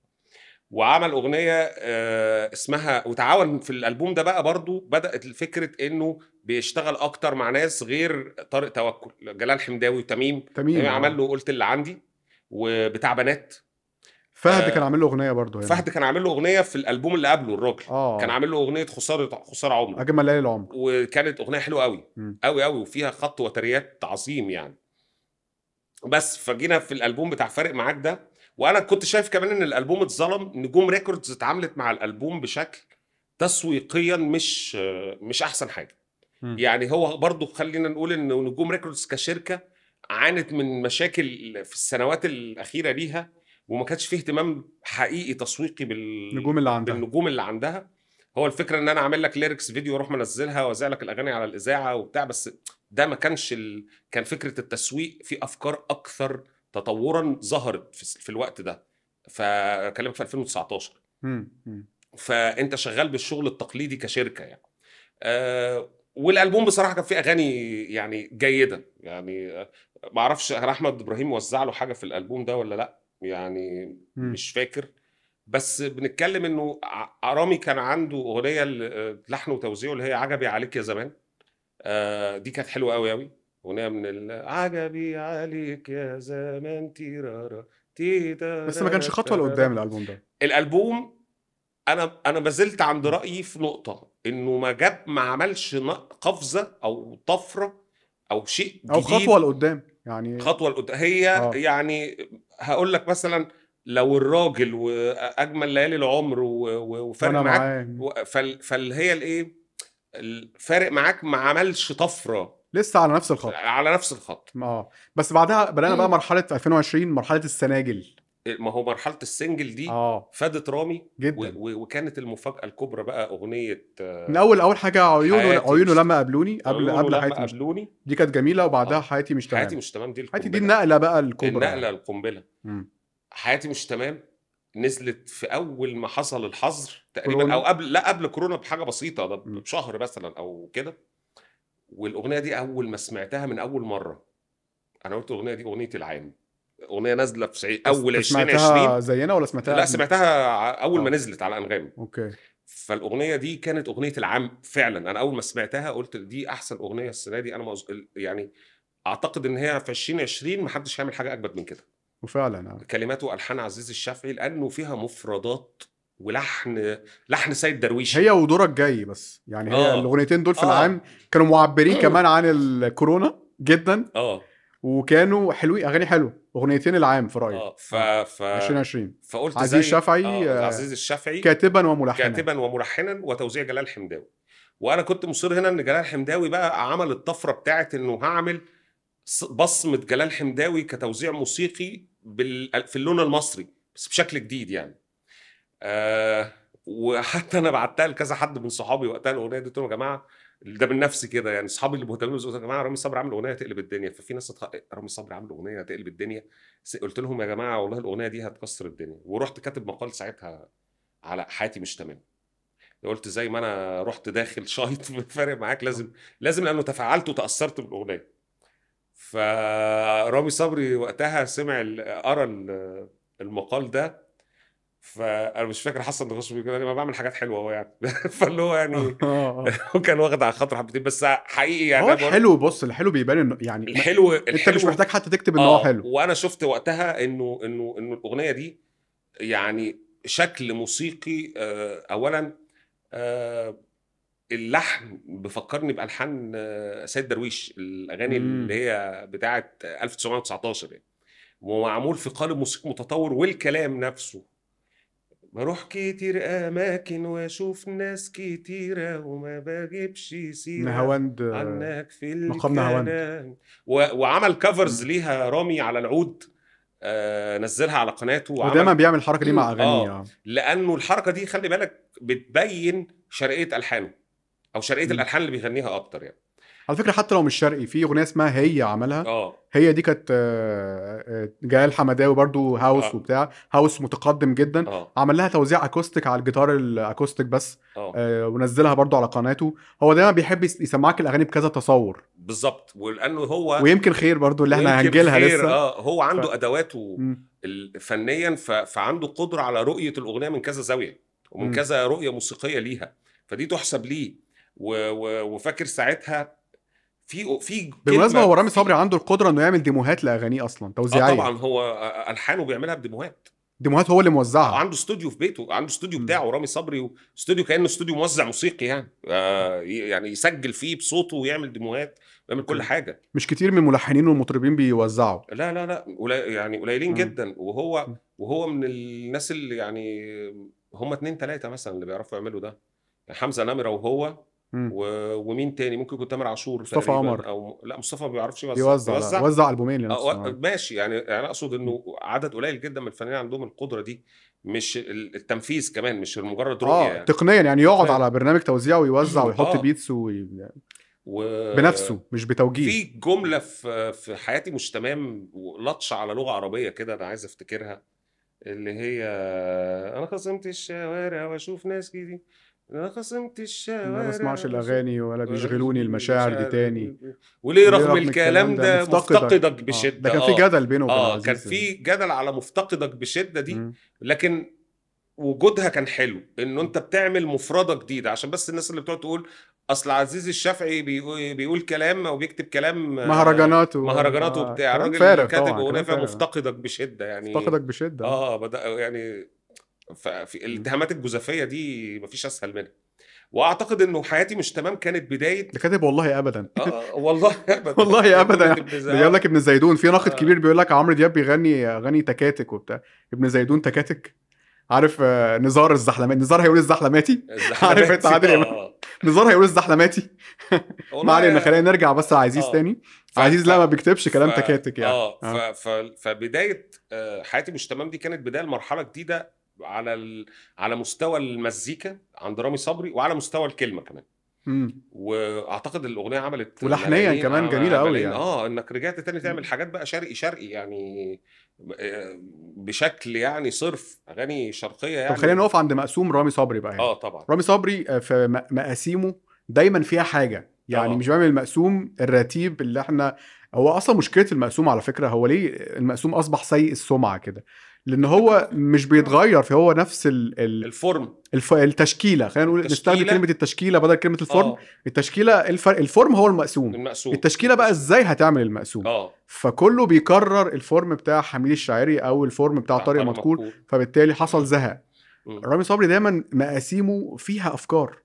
وعمل اغنيه آه اسمها وتعاون في الالبوم ده بقى برضه بدات فكره انه بيشتغل اكتر مع ناس غير طارق توكل جلال حمداوي وتميم تميم, تميم عمل آه. له قلت اللي عندي وبتاع بنات فهد آه. كان عامل له اغنيه برضه يعني. فهد كان عامل له اغنيه في الالبوم اللي قبله الراجل آه. كان عامل له اغنيه خساره خساره عمر اجمل ليالي العمر وكانت اغنيه حلوه قوي قوي قوي وفيها خط وتريات عظيم يعني بس فجينا في الالبوم بتاع فارق معاك ده وانا كنت شايف كمان ان الالبوم اتظلم نجوم ريكوردز اتعاملت مع الالبوم بشكل تسويقيا مش مش احسن حاجه م. يعني هو برضو خلينا نقول ان نجوم ريكوردز كشركه عانت من مشاكل في السنوات الاخيره ليها وما كانش فيه اهتمام حقيقي تسويقي بالنجوم اللي عندها بالنجوم اللي عندها هو الفكره ان انا اعمل لك ليركس فيديو واروح منزلها واوزع لك الاغاني على الاذاعه وبتاع بس ده ما كانش ال... كان فكره التسويق في افكار اكثر تطورا ظهرت في, في الوقت ده فكلمك في 2019 فانت شغال بالشغل التقليدي كشركه يعني أه والالبوم بصراحه كان فيه اغاني يعني جيده يعني آه، ما اعرفش احمد ابراهيم وزع له حاجه في الالبوم ده ولا لا يعني م. مش فاكر بس بنتكلم انه ارامي كان عنده اغنيه لحن وتوزيعه اللي هي عجبي عليك يا زمان آه، دي كانت حلوه قوي قوي اغنيه من عجبي عليك يا زمان تيرارا تيتا بس ما كانش خطوه لقدام الالبوم ده الالبوم انا انا ما زلت عند رايي في نقطه انه ما جاب ما عملش قفزه او طفره او شيء جديد او خطوه لقدام يعني خطوه لقدام هي آه. يعني هقول لك مثلا لو الراجل واجمل ليالي العمر وفارق معاك فاللي هي الايه فارق معاك ما عملش طفره لسه على نفس الخط على نفس الخط اه بس بعدها بدانا بقى مرحله 2020 مرحله السناجل ما هو مرحله السنجل دي آه. فادت رامي جدا وكانت المفاجاه الكبرى بقى اغنيه من اول اول حاجه عيونه عيونه لما قابلوني قبل قبل حياتي قابلوني مش... دي كانت جميله وبعدها آه. حياتي مش تمام حياتي مش تمام دي القنبلة. حياتي دي النقله بقى الكبرى النقله يعني. القنبله حياتي مش تمام نزلت في اول ما حصل الحظر تقريبا كورونا. او قبل لا قبل كورونا بحاجه بسيطه ده بشهر مثلا او كده والاغنيه دي اول ما سمعتها من اول مره انا قلت الاغنيه دي اغنيه العام اغنيه نازله في شعي... اول 2020 سمعتها زينا ولا سمعتها لا سمعتها اول ما ما آه. نزلت على انغامي اوكي فالاغنيه دي كانت اغنيه العام فعلا انا اول ما سمعتها قلت دي احسن اغنيه السنه دي انا مز... يعني اعتقد ان هي في 2020 ما حدش هيعمل حاجه اجمد من كده وفعلا آه. كلمات والحان عزيز الشافعي لانه فيها مفردات ولحن لحن سيد درويش هي ودورك جاي بس يعني هي آه. الاغنيتين دول في آه. العام كانوا معبرين كمان عن الكورونا جدا اه وكانوا حلوين اغاني حلوه اغنيتين العام في رايي اه ف آه، ف 2020 فقلت عزيز الشافعي آه،, آه عزيز الشافعي كاتبا وملحنا كاتبا وملحنا وتوزيع جلال حمداوي وانا كنت مصر هنا ان جلال حمداوي بقى عمل الطفره بتاعه انه هعمل بصمه جلال حمداوي كتوزيع موسيقي بال... في اللون المصري بس بشكل جديد يعني آه وحتى انا بعتها لكذا حد من صحابي وقتها الاغنيه دي قلت لهم يا جماعه ده من نفسي كده يعني اصحابي اللي مهتمين يا جماعه رامي صبري عامل اغنيه تقلب الدنيا ففي ناس اتحقق إيه، رامي صبري عامل اغنيه تقلب الدنيا قلت لهم يا جماعه والله الاغنيه دي هتكسر الدنيا ورحت كاتب مقال ساعتها على حياتي مش تمام قلت زي ما انا رحت داخل شايط فارق معاك لازم لازم لانه تفاعلت وتاثرت بالاغنيه فرامي صبري وقتها سمع قرا المقال ده فانا مش فاكر حصل نغوص بيقول انا بعمل حاجات حلوه هو يعني فاللي هو يعني آه، آه. هو كان واخد على خاطره حبتين بس حقيقي يعني هو حلو بص الحلو بيبان انه يعني الحلو, الحلو انت مش محتاج حتى تكتب ان هو آه، حلو وانا شفت وقتها انه انه انه الاغنيه دي يعني شكل موسيقي اولا اللحن بيفكرني بالحان سيد درويش الاغاني اللي هي بتاعه 1919 يعني ومعمول في قالب موسيقي متطور والكلام نفسه بروح كتير اماكن واشوف ناس كتيره وما بجيبش سيره نهاوند عنك في مقام نهاوند و... وعمل كفرز ليها رامي على العود آه نزلها على قناته وعمل... ودايما بيعمل الحركه دي مع آه، اغانيه آه. لانه الحركه دي خلي بالك بتبين شرقيه الحانه او شرقيه الالحان اللي بيغنيها اكتر يعني على فكره حتى لو مش شرقي في اغنيه اسمها هي عملها اه هي دي كانت آه، آه، جلال حمداوي برضو هاوس آه. وبتاع هاوس متقدم جدا أوه. عمل لها توزيع اكوستيك على الجيتار الاكوستيك بس أوه. ونزلها برضو على قناته هو دايما بيحب يسمعك الاغاني بكذا تصور بالظبط ولانه هو ويمكن خير برضو اللي احنا هنجيلها لسه اه هو عنده ف... ادواته فنيا ف... فعنده قدره على رؤيه الاغنيه من كذا زاويه ومن م. كذا رؤيه موسيقيه ليها فدي تحسب ليه و... و... وفاكر ساعتها في في بالمناسبه هو رامي صبري عنده القدره انه يعمل ديموهات لاغانيه اصلا توزيعيه آه طبعا هو الحانه بيعملها بديموهات ديموهات هو اللي موزعها عنده استوديو في بيته عنده استوديو بتاعه رامي صبري استوديو كانه استوديو موزع موسيقي يعني آه يعني يسجل فيه بصوته ويعمل ديموهات ويعمل كل حاجه مش كتير من الملحنين والمطربين بيوزعوا لا لا لا يعني قليلين جدا وهو وهو من الناس اللي يعني هم اتنين تلاته مثلا اللي بيعرفوا يعملوا ده يعني حمزه نمره وهو و... ومين تاني ممكن يكون تامر عاشور مصطفى قمر او لا مصطفى ما بيعرفش يوزع بيوزع بيوزع, بيوزع البومين لنفسه أو... آه. ماشي يعني انا اقصد انه عدد قليل جدا من الفنانين عندهم القدره دي مش التنفيذ كمان مش مجرد رؤيه اه يعني. تقنيا يعني يقعد على برنامج توزيع ويوزع ويحط آه. بيتس وي... و... بنفسه مش بتوجيه في جمله في في حياتي مش تمام لطشه على لغه عربيه كده انا عايز افتكرها اللي هي انا خصمت الشوارع واشوف ناس جديد انا قسمت الشوارع ما بسمعش الاغاني ولا بيشغلوني المشاعر دي تاني وليه رغم الكلام ده مفتقدك آه. بشده ده كان في آه. جدل بينه وبين اه كان في جدل على مفتقدك بشده دي لكن وجودها كان حلو انه انت بتعمل مفرده جديده عشان بس الناس اللي بتقعد تقول اصل عزيز الشافعي بيقول, كلام او بيكتب كلام مهرجانات آه، و... مهرجانات وبتاع راجل كاتب اغنيه مفتقدك بشده يعني مفتقدك بشده اه بدا يعني ففي الاتهامات الجزافيه دي مفيش اسهل منها واعتقد انه حياتي مش تمام كانت بدايه ده كاتب والله ابدا آه, آه، والله ابدا والله ابدا بيقول لك ابن زيدون في ناقد آه. كبير بيقول لك عمرو دياب بيغني اغاني تكاتك وبتاع ابن زيدون تكاتك عارف آه، نزار الزحلماتي نزار هيقول الزحلماتي عارف انت عادل امام نزار هيقول الزحلماتي ما علينا خلينا نرجع بس لعزيز تاني عزيز لا ما بيكتبش كلام تكاتك يعني اه, فبدايه حياتي مش تمام دي كانت بدايه لمرحله جديده على ال... على مستوى المزيكا عند رامي صبري وعلى مستوى الكلمه كمان مم. واعتقد الاغنيه عملت ولحنيا يعني كمان آه، جميله قوي يعني اه انك رجعت تاني تعمل حاجات بقى شرقي شرقي يعني آه، بشكل يعني صرف اغاني شرقيه يعني طب خلينا نقف عند مقسوم رامي صبري بقى يعني. اه طبعا رامي صبري آه، في مقاسيمه دايما فيها حاجه يعني آه. مش بيعمل المقسوم الرتيب اللي احنا هو اصلا مشكله المقسوم على فكره هو ليه المقسوم اصبح سيء السمعه كده لان هو مش بيتغير فهو نفس الـ الـ الفورم الف... التشكيله خلينا نقول نستخدم كلمه التشكيله بدل كلمه الفورم أوه. التشكيله الفرق الفورم هو المقسوم المقسوم التشكيله بقى ازاي هتعمل المقسوم اه فكله بيكرر الفورم بتاع حميد الشاعري او الفورم بتاع طارق مدكور فبالتالي حصل آه. زهق رامي صبري دايما مقاسيمه فيها افكار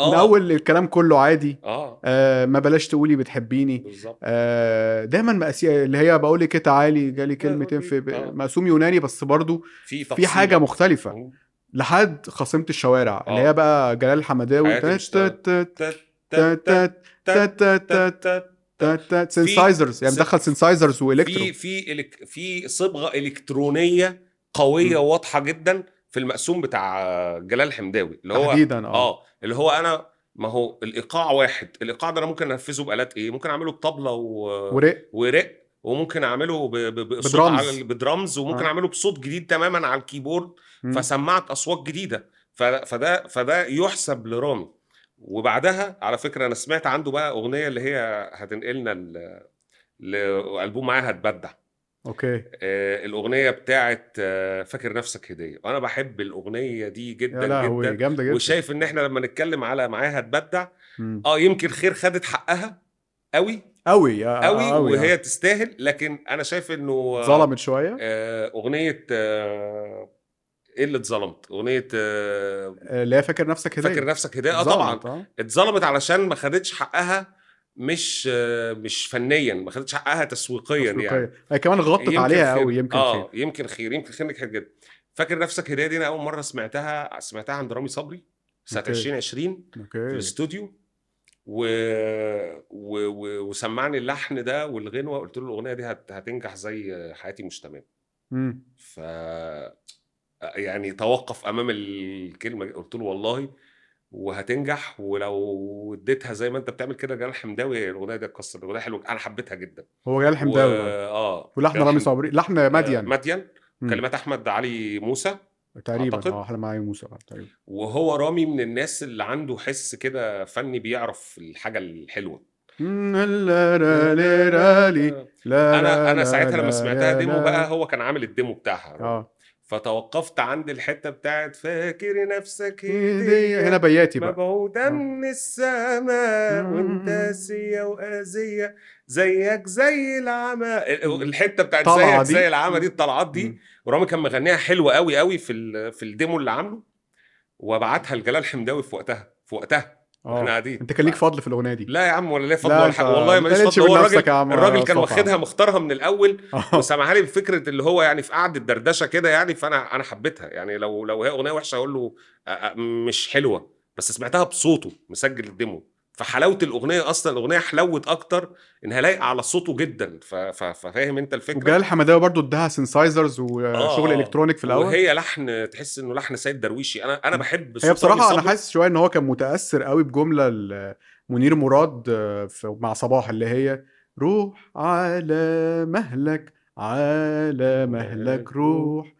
آه. الاول اول الكلام كله عادي آه. آه ما بلاش تقولي بتحبيني بالظبط آه دايما مقاسية اللي هي بقول لك تعالي جالي كلمتين في آه. مقسوم يوناني بس برضو في, في حاجه مختلفه لحد خاصمه الشوارع آه. اللي هي بقى جلال الحمداوي سنسايزرز يعني مدخل سنسايزرز والكترو في في في صبغه الكترونيه قويه واضحه جدا في المقسوم بتاع جلال حمداوي اللي هو تحديدا اه اللي هو انا ما هو الايقاع واحد الايقاع ده انا ممكن انفذه بالات ايه ممكن اعمله بطبله و... ورق ورق وممكن اعمله ب... ب... بصوت بدرمز. على بدرمز وممكن آه. اعمله بصوت جديد تماما على الكيبورد م. فسمعت اصوات جديده ف... فده فده يحسب لرامي وبعدها على فكره انا سمعت عنده بقى اغنيه اللي هي هتنقلنا ل... لالبوم معاها هتبدع اوكي آه الاغنيه بتاعت آه فاكر نفسك هديه وانا بحب الاغنيه دي جدا جدا جامده جدا وشايف ان احنا لما نتكلم على معاها تبدع اه يمكن خير خدت حقها قوي قوي آه، آه، قوي آه. وهي أوي. تستاهل لكن انا شايف انه ظلمت شويه آه اغنيه آه ايه اللي اتظلمت؟ اغنيه آه هي فاكر نفسك هدايا فاكر نفسك هدايا اه طبعا اتظلمت علشان ما خدتش حقها مش مش فنيا ما خدتش حقها تسويقيا يعني هي كمان غطت عليها قوي يمكن آه، خير. اه يمكن خير يمكن خير نجحت جدا فاكر نفسك هديه دي انا اول مره سمعتها سمعتها عند رامي صبري سنه 2020 في الاستوديو و... و... و... وسمعني اللحن ده والغنوه قلت له الاغنيه دي هت... هتنجح زي حياتي مش تمام ف يعني توقف امام الكلمه قلت له والله وهتنجح ولو اديتها زي ما انت بتعمل كده جلال حمداوي الاغنيه دي اتكسرت الاغنيه حلوه انا حبيتها جدا هو جلال حمداوي و... اه ولحن رامي صبري لحن آه، مدين مدين كلمات احمد علي موسى تقريبا اه احلى معايا موسى آه، تقريبا وهو رامي من الناس اللي عنده حس كده فني بيعرف الحاجه الحلوه انا انا ساعتها لما سمعتها ديمو بقى هو كان عامل الديمو بتاعها اه فتوقفت عند الحته بتاعت فاكر نفسك هديه هنا بياتي بقى مبعوده من السماء وانت سيا واذيه زيك زي العمى الحته بتاعت زيك دي. زي العمى دي الطلعات دي ورامي كان مغنيها حلوه قوي قوي في في الديمو اللي عامله وبعتها لجلال حمداوي في وقتها في وقتها آه. احنا قاعدين انت كان ليك فضل في الاغنيه دي لا يا عم ولا ليا فضل ولا حاجه والله ماليش فضل هو الراجل الراجل كان واخدها مختارها من الاول آه. وسمعها لي بفكره اللي هو يعني في قعده دردشه كده يعني فانا انا حبيتها يعني لو لو هي اغنيه وحشه اقول له مش حلوه بس سمعتها بصوته مسجل الديمو فحلاوه الاغنيه اصلا الاغنيه حلوت اكتر انها لايقه على صوته جدا ففاهم انت الفكره وجلال حمداوي برضو اداها سينسايزرز وشغل آه الكترونيك في الاول وهي لحن تحس انه لحن سيد درويشي انا انا بحب هي بصراحه انا حاسس شويه ان هو كان متاثر قوي بجمله منير مراد آه، مع صباح اللي هي روح على مهلك على مهلك آه، روح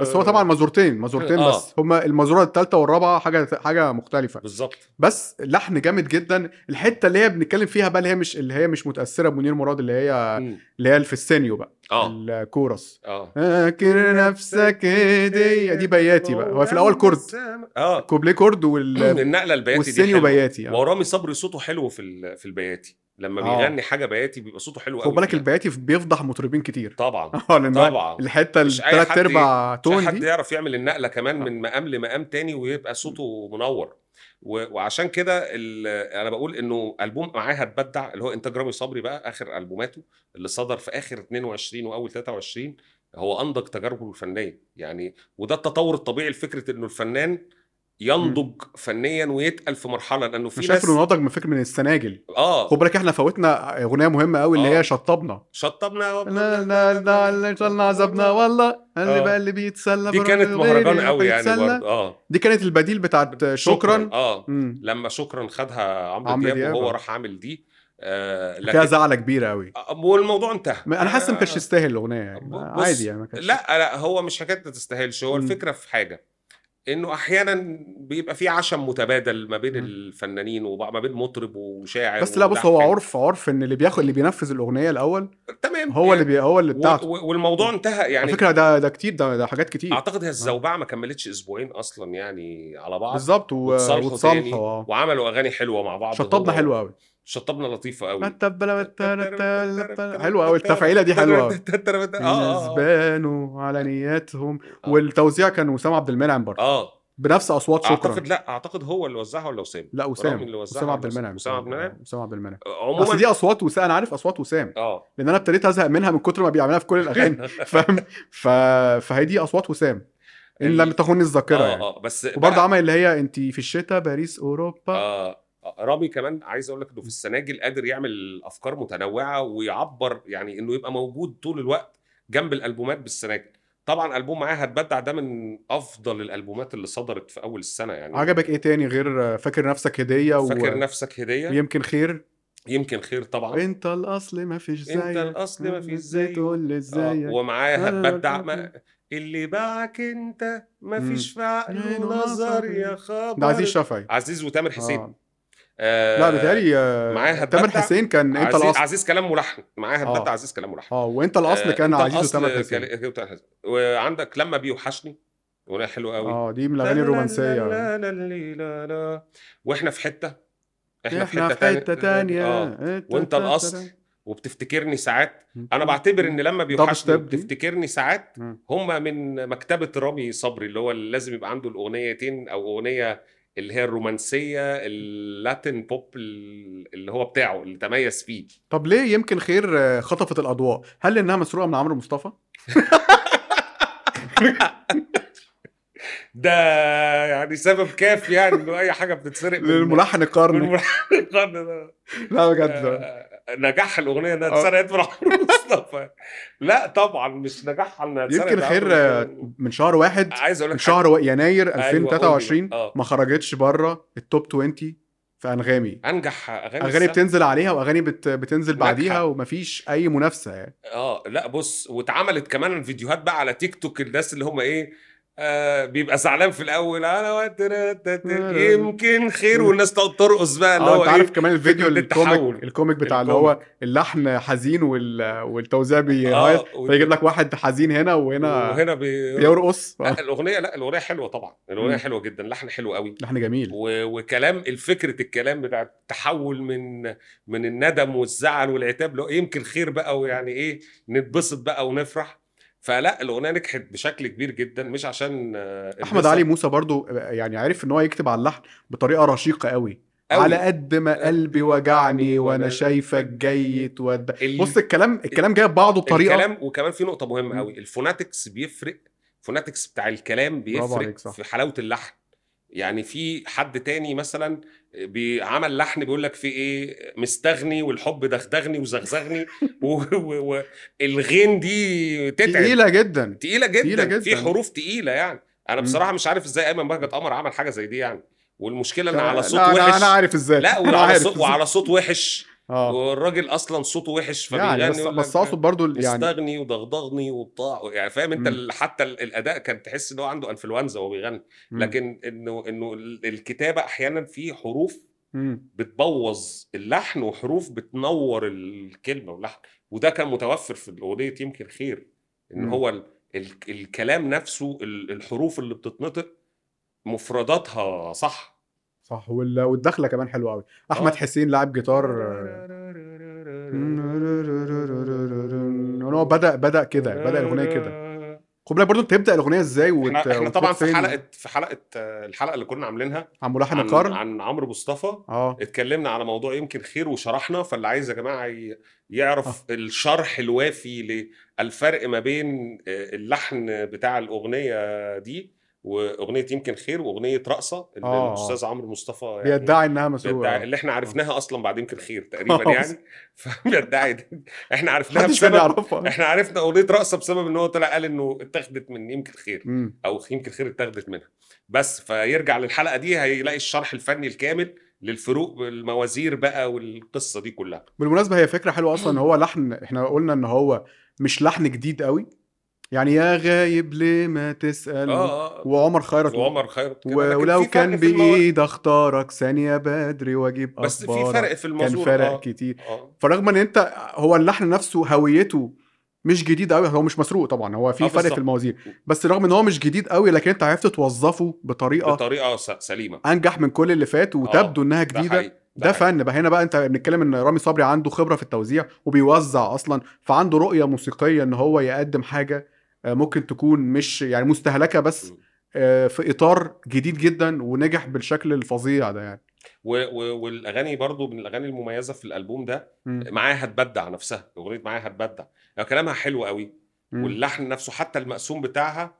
بس هو طبعا مزورتين مزورتين آه. بس هما المزوره الثالثه والرابعه حاجه حاجه مختلفه بالظبط بس لحن جامد جدا الحته اللي هي بنتكلم فيها بقى اللي هي مش اللي هي مش متاثره بمنير مراد اللي هي م. اللي هي في السينيو بقى آه. الكورس اه فاكر نفسك هديه دي بياتي بقى هو في الاول كورد اه كوبليه كورد وال النقله البياتي دي حلوة. بياتي آه. ورامي صبري صوته حلو في في البياتي لما آه. بيغني حاجه بياتي بيبقى صوته حلو قوي خد بالك يعني. البياتي بيفضح مطربين كتير طبعا آه، طبعا الحته الثلاث ارباع تون دي حد يعرف يعمل النقله كمان آه. من مقام لمقام تاني ويبقى صوته منور وعشان كده انا بقول انه البوم معاها اتبدع اللي هو انتاج رامي صبري بقى اخر البوماته اللي صدر في اخر 22 واول 23 هو انضج تجاربه الفنيه يعني وده التطور الطبيعي لفكره انه الفنان ينضج فنيا ويتقل في مرحله لانه في شايف انه نضج من فكر من السناجل اه خد بالك احنا فوتنا اغنيه مهمه قوي اللي آه. هي شطبنا شطبنا لا لا لا اللي الله عذبنا آه. والله اللي آه. بقى اللي بيتسلى دي كانت مهرجان قوي يعني برضه اه دي كانت البديل بتاعت شكرا اه مم. لما شكرا خدها عمرو دياب وهو آه. راح عامل دي آه لكن... فيها زعله كبيره قوي والموضوع انتهى انا حاسس ما كانش يستاهل الاغنيه يعني عادي يعني ما كانش لا لا هو مش حكايه ما تستاهلش هو الفكره في حاجه انه احيانا بيبقى في عشم متبادل ما بين الفنانين الفنانين وما بين مطرب وشاعر بس لا بص هو عرف عرف ان اللي بياخد اللي بينفذ الاغنيه الاول تمام هو يعني اللي بي هو اللي بتاعته والموضوع انتهى يعني فكره ده ده كتير ده, ده حاجات كتير اعتقد هي آه. الزوبعه ما كملتش اسبوعين اصلا يعني على بعض بالظبط و... وتصالحوا آه. وعملوا اغاني حلوه مع بعض شطبنا حلوه قوي شطبنا لطيفه قوي حلوه قوي التفعيله دي حلوه الاسبانو على نياتهم والتوزيع كان وسام عبد المنعم برضه اه بنفس اصوات شكرا اعتقد لا اعتقد هو اللي وزعها ولا وسام لا وسام وسام عبد المنعم وسام عبد المنعم آه، وسام عبد المنعم بس آه، دي اصوات وسام انا عارف اصوات وسام اه لان انا ابتديت ازهق منها من كتر ما بيعملها في كل الاغاني فاهم ف... فهي دي اصوات وسام ان لم تخن الذاكره آه يعني. اه بس وبرضه عمل اللي هي انت في الشتاء باريس اوروبا آه آه، رامي كمان عايز اقول لك انه في السناجل قادر يعمل افكار متنوعه ويعبر يعني انه يبقى موجود طول الوقت جنب الالبومات بالسناجل طبعا البوم معاه هتبدع ده من افضل الالبومات اللي صدرت في اول السنه يعني عجبك ايه تاني غير فاكر نفسك هديه و... فاكر نفسك هديه يمكن خير يمكن خير طبعا انت الاصل ما فيش زيك انت الاصل ما فيش زيك تقول لي آه، ازيك ومعايا آه، هتبدع ما... اللي باعك انت ما فيش في عقله نظر يا خبر ده عزيز شفعي عزيز وتامر حسين آه. آه لا بتهيألي آه، معاها تامر حسين كان إيه؟ انت الاصل عزيز كلام ملحن معاه هدات آه. عزيز كلام ملحن اه وانت الاصل آه، كان عزيز إيه وتامر حسين وعندك لما بيوحشني اغنيه حلوه قوي اه دي من الاغاني الرومانسيه يعني. واحنا في حته احنا, احنا في حته, في حتة تانية اه وانت الاصل وبتفتكرني ساعات انا بعتبر ان لما بيوحشني بتفتكرني ساعات هم من مكتبه رامي صبري اللي هو اللي لازم يبقى عنده الاغنيتين او اغنيه اللي هي الرومانسيه اللاتين بوب اللي هو بتاعه اللي تميز فيه طب ليه يمكن خير آه، خطفت الاضواء هل انها مسروقه من عمرو مصطفى ده يعني سبب كافي يعني انه اي حاجه بتتسرق للملحن القرن للملحن القرن ده لا بجد آه، نجاح الاغنيه انها آه. اتسرقت من عمرو مصطفى لا طبعا مش نجاحها انها يمكن خير من شهر واحد عايز اقول لك من شهر يناير 2023 أيوة آه. ما خرجتش بره التوب 20 في انغامي انجح اغاني اغاني بتنزل عليها واغاني بت... بتنزل نجحة. بعديها ومفيش اي منافسه يعني اه لا بص واتعملت كمان فيديوهات بقى على تيك توك الناس اللي هم ايه آه، بيبقى زعلان في الاول انا وقت آه، آه. يمكن خير والناس تقعد ترقص بقى اللي هو انت إيه، عارف كمان الفيديو الكوميك الكوميك بتاع اللي هو اللحن حزين والتوزيع بيهايط فيجيب لك واحد حزين هنا وهنا وهنا بيرقص الاغنيه لا الاغنيه حلوه طبعا الاغنيه حلوه جدا لحن حلو قوي لحن جميل وكلام الفكره الكلام بتاع التحول من من الندم والزعل والعتاب لو يمكن خير بقى ويعني ايه نتبسط بقى ونفرح فلا الاغنيه نجحت بشكل كبير جدا مش عشان آه، احمد علي موسى برضو آه، يعني عرف ان هو يكتب على اللحن بطريقه رشيقه قوي أوي. على قد ما آه، قلبي وجعني وانا شايفك جيت ود... ال... بص الكلام الكلام جاي ببعضه بطريقه الكلام وكمان في نقطه مهمه قوي الفوناتكس بيفرق الفوناتكس بتاع الكلام بيفرق في حلاوه اللحن يعني في حد تاني مثلا عمل لحن بيقول لك في ايه مستغني والحب دغدغني وزغزغني والغين دي تتعب تقيله جدا تقيله جدا, تقيلة جدا. في حروف تقيله يعني انا بصراحه مش عارف ازاي ايمن بهجت قمر عمل حاجه زي دي يعني والمشكله ان على صوت لا وحش انا عارف ازاي لا وعلى صوت وعلى صوت وحش اه والراجل اصلا صوته وحش فبيغني يعني بس بس اقصد برضه يعني استغني وضغضغني وبتاع يعني فاهم انت ال... حتى الاداء كان تحس ان هو عنده انفلونزا وهو بيغني لكن انه انه الكتابه احيانا في حروف مم. بتبوظ اللحن وحروف بتنور الكلمه واللحن وده كان متوفر في الاغنيه يمكن خير ان مم. هو ال... ال... الكلام نفسه الحروف اللي بتتنطق مفرداتها صح صح وال... والدخله كمان حلوه قوي احمد آه. حسين لاعب جيتار هو بدا بدا كده بدا الاغنيه كده خد بالك برضه تبدا الاغنيه ازاي وت... احنا, احنا طبعا في حلقه في حلقه الحلقه اللي كنا عاملينها عن ملحن القرن عن, عن عمرو مصطفى اه اتكلمنا على موضوع يمكن خير وشرحنا فاللي عايز يا جماعه يعرف أوه. الشرح الوافي للفرق ما بين آه، اللحن بتاع الاغنيه دي واغنيه يمكن خير واغنيه رقصه اللي آه. الاستاذ عمرو مصطفى يعني بيدعي انها مسروقه اللي احنا عرفناها اصلا بعد يمكن خير تقريبا أوه. يعني فبيدعي احنا عرفناها بسبب يعرفها. احنا عرفنا اغنيه رقصه بسبب ان هو طلع قال انه اتخذت من يمكن خير م. او يمكن خير اتخذت منها بس فيرجع للحلقه دي هيلاقي الشرح الفني الكامل للفروق بالموازير بقى والقصه دي كلها بالمناسبه هي فكره حلوه اصلا هو لحن احنا قلنا ان هو مش لحن جديد قوي يعني يا غايب ليه ما تسال آه آه. وعمر خيرت وعمر خيرت و... ولو كان بايد اختارك ثانيه بدري واجيب بس في فرق في الموضوع كان فرق آه. كتير آه. فرغم ان انت هو اللحن نفسه هويته مش جديد قوي هو مش مسروق طبعا هو في آه فرق في الموازين بس رغم ان هو مش جديد قوي لكن انت عرفت توظفه بطريقه بطريقه سليمه انجح من كل اللي فات آه، وتبدو آه. انها جديده ده, ده فن بقى هنا بقى انت بنتكلم ان رامي صبري عنده خبره في التوزيع وبيوزع اصلا فعنده رؤيه موسيقيه ان هو يقدم حاجه آه، ممكن تكون مش يعني مستهلكه بس آه، في اطار جديد جدا ونجح بالشكل الفظيع ده يعني والاغاني برضو من الاغاني المميزه في الالبوم ده معاها هتبدع نفسها اغنيه معاها هتبدع يعني كلامها حلو قوي واللحن نفسه حتى المقسوم بتاعها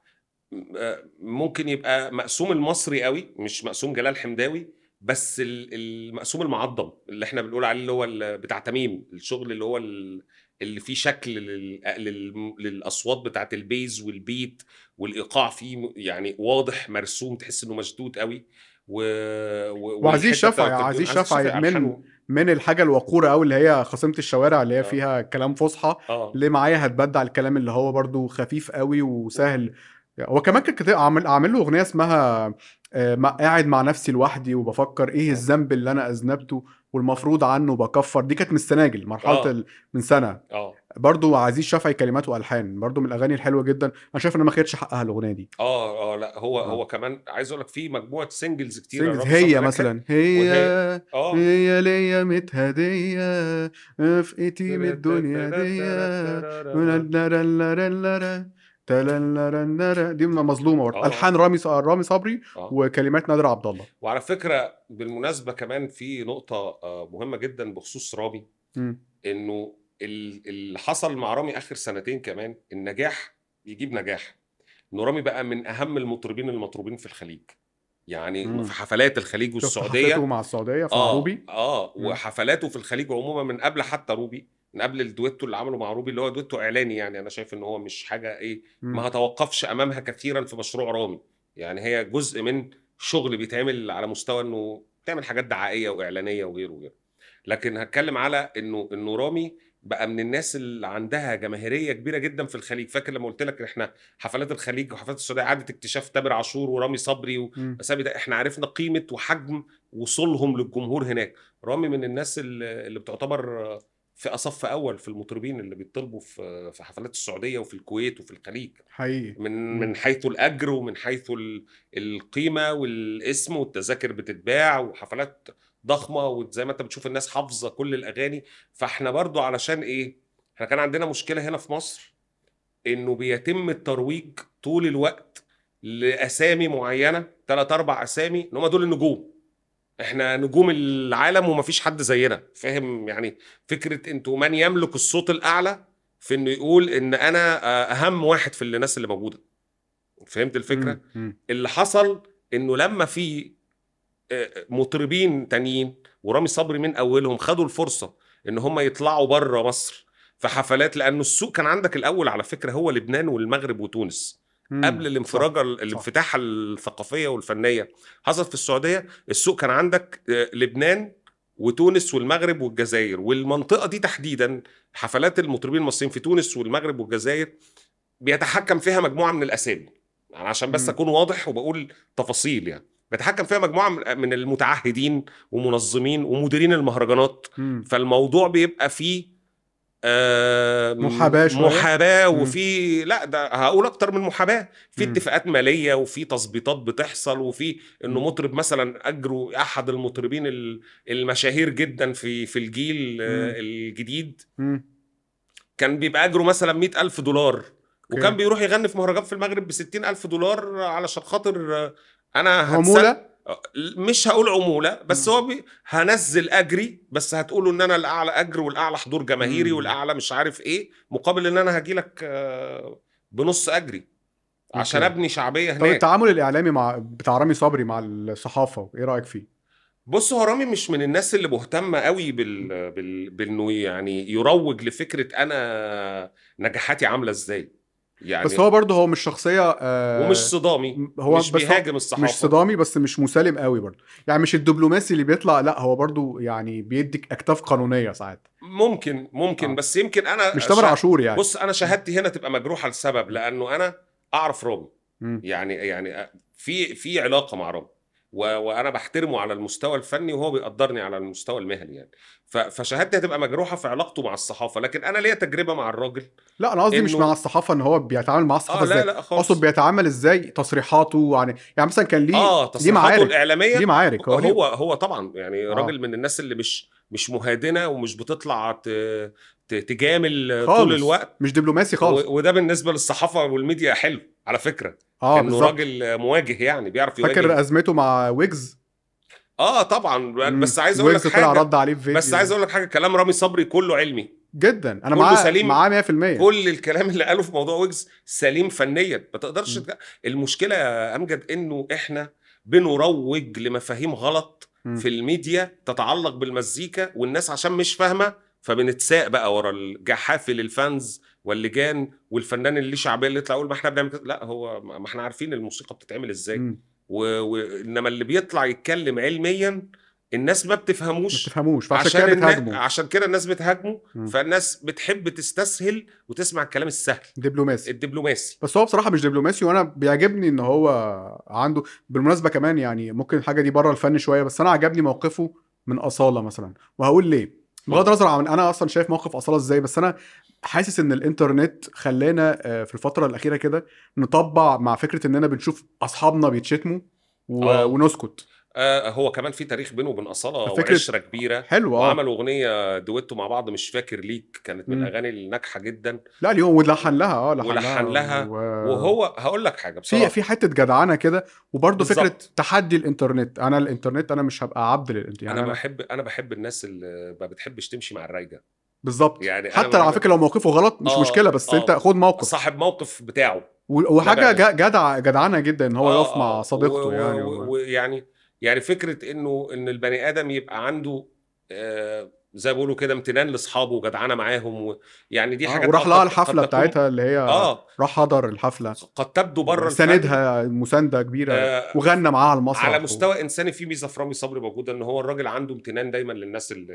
آه، ممكن يبقى مقسوم المصري قوي مش مقسوم جلال حمداوي بس المقسوم المعظم اللي احنا بنقول عليه اللي هو بتاع تميم الشغل اللي هو اللي فيه شكل للاصوات بتاعت البيز والبيت والايقاع فيه يعني واضح مرسوم تحس انه مشدود قوي و... و... وعزيز شفا عزيز شفع من من الحاجه الوقوره قوي اللي هي خصمت الشوارع اللي هي آه. فيها كلام فصحى آه. اللي معايا هتبدع الكلام اللي هو برضو خفيف قوي وسهل هو كمان كنت اعمل له اغنيه اسمها آه، قاعد مع نفسي لوحدي وبفكر ايه آه. الذنب اللي انا اذنبته والمفروض عنه بكفر دي كانت من السناجل مرحله آه. ال... من سنه اه برضه عزيز شافعي كلمات والحان برضه من الاغاني الحلوه جدا انا شايف انها ما خدتش حقها الاغنيه دي اه اه لا هو آه. هو كمان عايز اقول لك في مجموعه سنجلز كتير سنجلز هي مثلا هي آه. هي ليا متهديه في من الدنيا دي دي مظلومه برضه الحان رامي رامي صبري آه. وكلمات نادر عبد الله وعلى فكره بالمناسبه كمان في نقطه آه، مهمه جدا بخصوص رامي انه اللي حصل مع رامي اخر سنتين كمان النجاح بيجيب نجاح انه رامي بقى من اهم المطربين المطروبين في الخليج يعني مم. في حفلات الخليج والسعوديه حفلاته مع السعوديه في آه روبي اه مم. وحفلاته في الخليج عموما من قبل حتى روبي من قبل الدويتو اللي عمله مع روبي اللي هو دويتو اعلاني يعني انا شايف ان هو مش حاجه ايه ما هتوقفش امامها كثيرا في مشروع رامي يعني هي جزء من شغل بيتعمل على مستوى انه تعمل حاجات دعائيه واعلانيه وغيره وغيره لكن هتكلم على انه انه رامي بقى من الناس اللي عندها جماهيريه كبيره جدا في الخليج فاكر لما قلت لك احنا حفلات الخليج وحفلات السعوديه عاده اكتشاف تامر عاشور ورامي صبري وسابي ده احنا عرفنا قيمه وحجم وصولهم للجمهور هناك رامي من الناس اللي بتعتبر فئه صف اول في المطربين اللي بيطلبوا في في حفلات السعوديه وفي الكويت وفي الخليج حقيقي من من حيث الاجر ومن حيث القيمه والاسم والتذاكر بتتباع وحفلات ضخمه وزي ما انت بتشوف الناس حافظه كل الاغاني فاحنا برضو علشان ايه احنا كان عندنا مشكله هنا في مصر انه بيتم الترويج طول الوقت لاسامي معينه ثلاث اربع اسامي ان هم دول النجوم احنا نجوم العالم ومفيش حد زينا فاهم يعني فكره انتوا من يملك الصوت الاعلى في انه يقول ان انا آه، اهم واحد في الناس اللي موجوده فهمت الفكره مم. اللي حصل انه لما في آه، مطربين تانيين ورامي صبري من اولهم خدوا الفرصه ان هم يطلعوا بره مصر في حفلات لانه السوق كان عندك الاول على فكره هو لبنان والمغرب وتونس قبل امم، الانفراجه الانفتاحه الثقافيه والفنيه حصل في السعوديه السوق كان عندك آه، لبنان وتونس والمغرب والجزائر والمنطقه دي تحديدا حفلات المطربين المصريين في تونس والمغرب والجزائر بيتحكم فيها مجموعه من الاسامي يعني عشان بس امم. اكون واضح وبقول تفاصيل يعني بيتحكم فيها مجموعه من آه، المتعهدين ومنظمين ومديرين المهرجانات امم. فالموضوع بيبقى فيه محاباه شوية. محاباه وفي لا ده هقول اكتر من محاباه في اتفاقات ماليه وفي تظبيطات بتحصل وفي انه مطرب مثلا اجره احد المطربين المشاهير جدا في في الجيل آه، الجديد كان بيبقى اجره مثلا مئة ألف دولار وكان بيروح يغني في مهرجان في المغرب ب ألف دولار علشان خاطر انا هتسل... مش هقول عموله بس هو هنزل اجري بس هتقولوا ان انا الاعلى اجر والاعلى حضور جماهيري والاعلى مش عارف ايه مقابل ان انا هاجي لك آه، بنص اجري عشان ابني شعبيه هناك طب التعامل الاعلامي مع بتاع رامي صبري مع الصحافه ايه رايك فيه؟ بص هو رامي مش من الناس اللي مهتمه قوي بال... بال... بانه يعني يروج لفكره انا نجاحاتي عامله ازاي يعني بس هو برضه هو مش شخصيه آه ومش صدامي هو مش بيهاجم الصحافه مش صدامي بس مش مسالم قوي برضه يعني مش الدبلوماسي اللي بيطلع لا هو برضه يعني بيديك اكتاف قانونيه ساعات ممكن ممكن آه. بس يمكن انا مش تامر عاشور يعني بص انا شهادتي هنا تبقى مجروحه لسبب لانه انا اعرف رامي يعني يعني في في علاقه مع رامي وانا بحترمه على المستوى الفني وهو بيقدرني على المستوى المهني يعني فشهادتي هتبقى مجروحه في علاقته مع الصحافه لكن انا ليا تجربه مع الراجل لا انا قصدي إنه... مش مع الصحافه ان هو بيتعامل مع الصحافه آه ازاي لا لا خالص اقصد بيتعامل ازاي تصريحاته يعني يعني مثلا كان ليه آه ليه معارك الاعلاميه ليه معارك هو هو, هو طبعا يعني آه. راجل من الناس اللي مش مش مهادنه ومش بتطلع تجامل خالص. طول الوقت مش دبلوماسي خالص وده بالنسبه للصحافه والميديا حلو على فكره اه انه راجل مواجه يعني بيعرف يواجه فاكر ازمته مع ويجز اه طبعا بس عايز اقول لك حاجه رد عليه في بس عايز اقول لك حاجه كلام رامي صبري كله علمي جدا انا معاه سليم معاه 100% كل الكلام اللي قاله في موضوع ويجز سليم فنيا ما تقدرش المشكله يا امجد انه احنا بنروج لمفاهيم غلط م. في الميديا تتعلق بالمزيكا والناس عشان مش فاهمه فبنتساق بقى ورا الجحافل الفانز واللجان والفنان اللي شعبيه اللي يطلع يقول ما احنا بنعمل كده لا هو ما احنا عارفين الموسيقى بتتعمل ازاي وانما اللي بيطلع يتكلم علميا الناس ما بتفهموش ما بتفهموش فعشان كده بتهاجمه عشان كده الناس بتهاجمه فالناس بتحب تستسهل وتسمع الكلام السهل دبلوماسي الدبلوماسي بس هو بصراحه مش دبلوماسي وانا بيعجبني ان هو عنده بالمناسبه كمان يعني ممكن الحاجه دي بره الفن شويه بس انا عجبني موقفه من اصاله مثلا وهقول ليه بغض النظر عن انا اصلا شايف موقف اصاله ازاي بس انا حاسس ان الانترنت خلانا آه، في الفتره الاخيره كده نطبع مع فكره اننا بنشوف اصحابنا بيتشتموا و... آه. ونسكت آه هو كمان في تاريخ بينه وبين اصاله وعشره كبيره حلوه آه. وعملوا اغنيه دويتو مع بعض مش فاكر ليك كانت من الاغاني الناجحه جدا لا اليوم ولحن لها اه لحن, ولحن لها و... وهو هقول لك حاجه بصراحه في في حته جدعانه كده وبرده فكره تحدي الانترنت انا الانترنت انا مش هبقى عبد للانترنت يعني انا, بحب انا بحب الناس اللي ما بتحبش تمشي مع الرايجه بالظبط يعني حتى على فكره لو موقفه غلط مش آه مشكله بس آه انت خد موقف صاحب موقف بتاعه وحاجه جدع جدعانه جدا ان هو آه، يقف مع آه، صديقته يعني ويعني يعني فكره انه ان البني ادم يبقى عنده آه زي ما بيقولوا كده امتنان لاصحابه وجدعانه معاهم يعني دي آه، حاجه وراح لها الحفله بتاعتها اللي هي آه راح حضر الحفله قد تبدو بره ساندها مسانده كبيره آه وغنى معاها المسرح على مستوى و... انساني في ميزه في رامي صبري موجوده ان هو الراجل عنده امتنان دايما للناس اللي,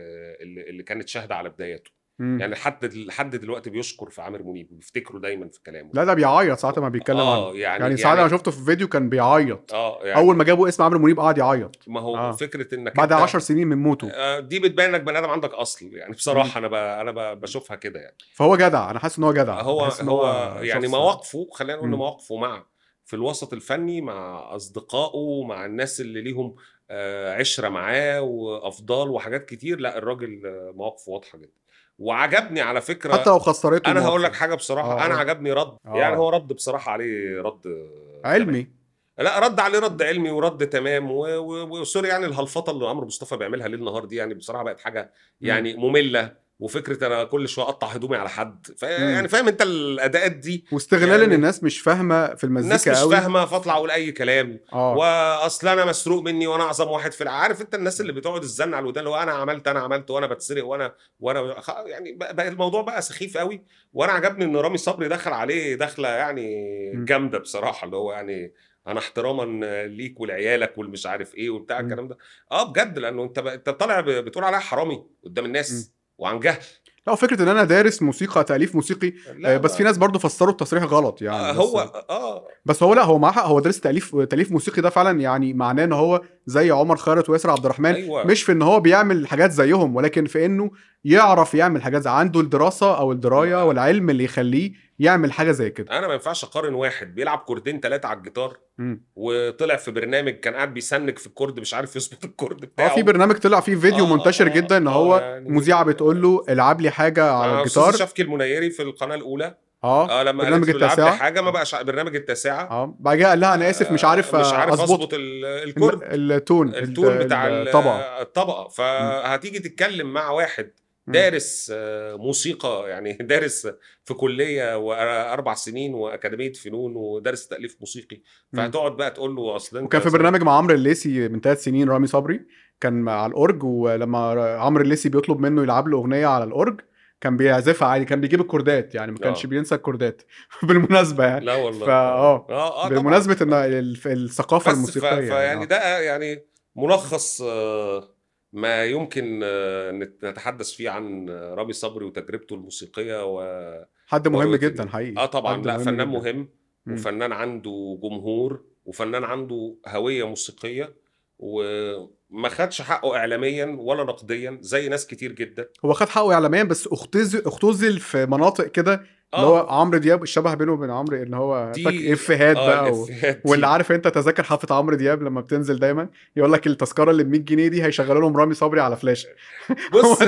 اللي كانت شاهده على بداياته مم. يعني حد لحد دلوقتي بيشكر في عامر منيب بيفتكره دايما في كلامه لا ده بيعيط ساعات ما بيتكلم آه يعني, يعني ساعات يعني انا شفته في فيديو كان بيعيط اه يعني اول ما جابوا اسم عامر منيب قعد يعيط ما هو آه. فكره انك بعد 10 سنين من موته آه دي بتبين انك بني ادم عندك اصل يعني بصراحه مم. انا ب... انا ب... بشوفها كده يعني فهو جدع انا حاسس ان هو جدع هو هو, يعني مواقفه خلينا نقول مواقفه مع في الوسط الفني مع اصدقائه مع الناس اللي ليهم آه، عشره معاه وافضال وحاجات كتير لا الراجل آه، مواقفه واضحه جدا وعجبني على فكره حتى لو خسرته انا هقول لك حاجه بصراحه آه. انا آه. عجبني رد آه. يعني هو رد بصراحه عليه رد علمي تمام. لا رد عليه رد علمي ورد تمام وسوري يعني الهلفطه اللي عمرو مصطفى بيعملها ليل نهار دي يعني بصراحه بقت حاجه يعني ممله وفكره انا كل شويه اقطع هدومي على حد ف... يعني فاهم انت الاداءات دي واستغلال يعني ان الناس مش فاهمه في المزيكا الناس مش قوي. فاهمه فاطلع اقول اي كلام آه. واصل انا مسروق مني وانا اعظم واحد في العالم عارف انت الناس اللي بتقعد تزن على الودان اللي هو انا عملت انا عملت وانا بتسرق وانا وانا يعني بقى الموضوع بقى سخيف قوي وانا عجبني ان رامي صبري دخل عليه دخله يعني جامده بصراحه اللي هو يعني انا احتراما ليك ولعيالك والمش عارف ايه وبتاع الكلام ده اه بجد لانه انت ب... انت طالع بتقول عليا حرامي قدام الناس م. وعن جهل لا فكره ان انا دارس موسيقى تاليف موسيقي آه بس في ناس برضو فسروا التصريح غلط يعني آه هو اه بس هو لا هو معاه هو دارس تاليف تاليف موسيقي ده فعلا يعني معناه ان هو زي عمر خيرت وياسر عبد الرحمن أيوة. مش في ان هو بيعمل حاجات زيهم ولكن في انه يعرف يعمل حاجات عنده الدراسه او الدرايه آه. والعلم اللي يخليه يعمل حاجه زي كده انا ما ينفعش اقارن واحد بيلعب كوردين ثلاثه على الجيتار مم. وطلع في برنامج كان قاعد بيسنك في الكورد مش عارف يظبط الكورد آه، بتاعه اه في برنامج طلع فيه فيديو آه منتشر آه جدا ان آه هو آه، يعني مذيعه بتقول له العب لي حاجه على آه، الجيتار شفكي المنيري في القناه الاولى اه, آه لما برنامج التاسعة حاجه ما بقاش برنامج التاسعة اه بعد كده قال لها انا اسف مش عارف آه مش عارف اظبط الكورد التون التون بتاع الطبقه الطبقه فهتيجي تتكلم مع واحد دارس آه، موسيقى يعني دارس في كليه واربع سنين واكاديميه فنون ودارس تاليف موسيقي فهتقعد بقى تقول له اصلا وكان في برنامج مع عمرو الليسي من ثلاث سنين رامي صبري كان على الاورج ولما عمرو الليسي بيطلب منه يلعب له اغنيه على الاورج كان بيعزفها عادي كان بيجيب الكوردات يعني ما كانش آه. بينسى الكوردات بالمناسبه يعني لا والله فا اه اه, آه، بمناسبه ان الثقافه الموسيقيه يعني, يعني ده يعني ملخص آه ما يمكن آه، نتحدث فيه عن رامي صبري وتجربته الموسيقيه و حد مهم جدا حقيقي اه طبعا لا مهم فنان جداً. مهم وفنان عنده جمهور وفنان عنده هويه موسيقيه وما خدش حقه اعلاميا ولا نقديا زي ناس كتير جدا هو خد حقه اعلاميا بس اختزل اختزل في مناطق كده اللي آه. هو عمرو دياب الشبه بينه وبين عمرو ان هو افيهات آه، بقى و... واللي عارف انت تذاكر حافه عمرو دياب لما بتنزل دايما يقول لك التذكره اللي ب 100 جنيه دي هيشغلوا لهم رامي صبري على فلاش بص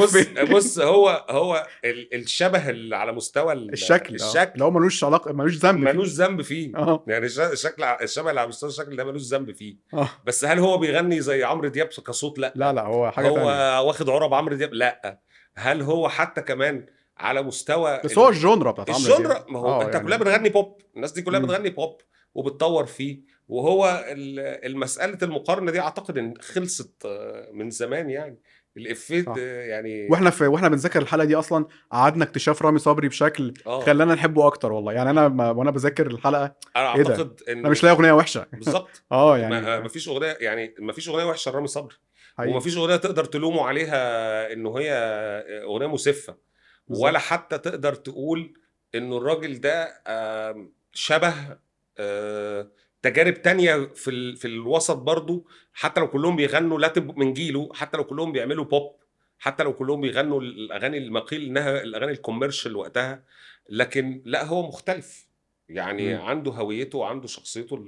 بص إيه. بص هو هو الشبه اللي على مستوى الشكل آه. الشكل اللي هو ملوش علاقه ملوش ذنب ملوش ذنب فيه فيه. يعني الشكل الشبه اللي على مستوى الشكل ده ملوش ذنب فيه أوه. بس هل هو بيغني زي عمرو دياب كصوت لا لا لا هو حاجه هو تانية. واخد عرب عمرو دياب لا هل هو حتى كمان على مستوى بس هو الجونرا بتاعت الجونرا ما هو آه، انت يعني. كلها بتغني بوب الناس دي كلها بتغني بوب وبتطور فيه وهو المسألة المقارنة دي أعتقد إن خلصت آه، من زمان يعني الافيه يعني واحنا في واحنا بنذاكر الحلقه دي اصلا قعدنا اكتشاف رامي صبري بشكل أوه. خلانا نحبه اكتر والله يعني انا ما وانا بذاكر الحلقه انا إيه اعتقد إيه ان انا مش لاقي اغنيه وحشه بالظبط اه يعني ما فيش اغنيه يعني ما فيش اغنيه وحشه لرامي صبري وما فيش اغنيه تقدر تلومه عليها انه هي اغنيه مسفه ولا حتى تقدر تقول انه الراجل ده شبه آه، تجارب تانية في في الوسط برضو حتى لو كلهم بيغنوا لاتب من جيله حتى لو كلهم بيعملوا بوب حتى لو كلهم بيغنوا الاغاني المقيل انها الاغاني الكوميرشال وقتها لكن لا هو مختلف يعني م. عنده هويته وعنده شخصيته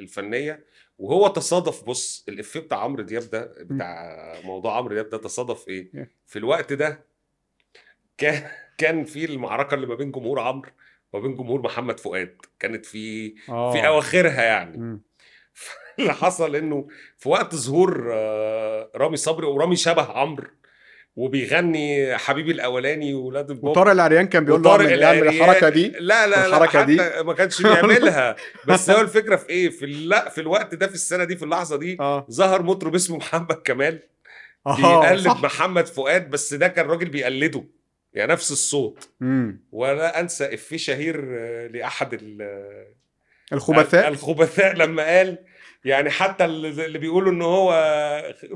الفنيه وهو تصادف بص الافيه بتاع عمرو دياب ده بتاع م. موضوع عمرو دياب ده تصادف ايه, إيه. في الوقت ده كان كان في المعركه اللي ما بين جمهور عمرو وما بين جمهور محمد فؤاد كانت في أوه. في آه. اواخرها يعني اللي حصل انه في وقت ظهور آه، رامي صبري ورامي شبه عمرو وبيغني حبيبي الاولاني واولاد البوب وطارق العريان كان بيقول له اعمل الحركه دي لا لا الحركه لا دي ما كانش بيعملها بس هو الفكره في ايه في لا في الوقت ده في السنه دي في اللحظه دي آه. ظهر مطرب اسمه محمد كمال آه، بيقلد محمد فؤاد بس ده كان راجل بيقلده يعني نفس الصوت مم. ولا انسى افيه شهير آه، لاحد آه، الخبثاء الخبثاء لما قال يعني حتى اللي بيقولوا ان هو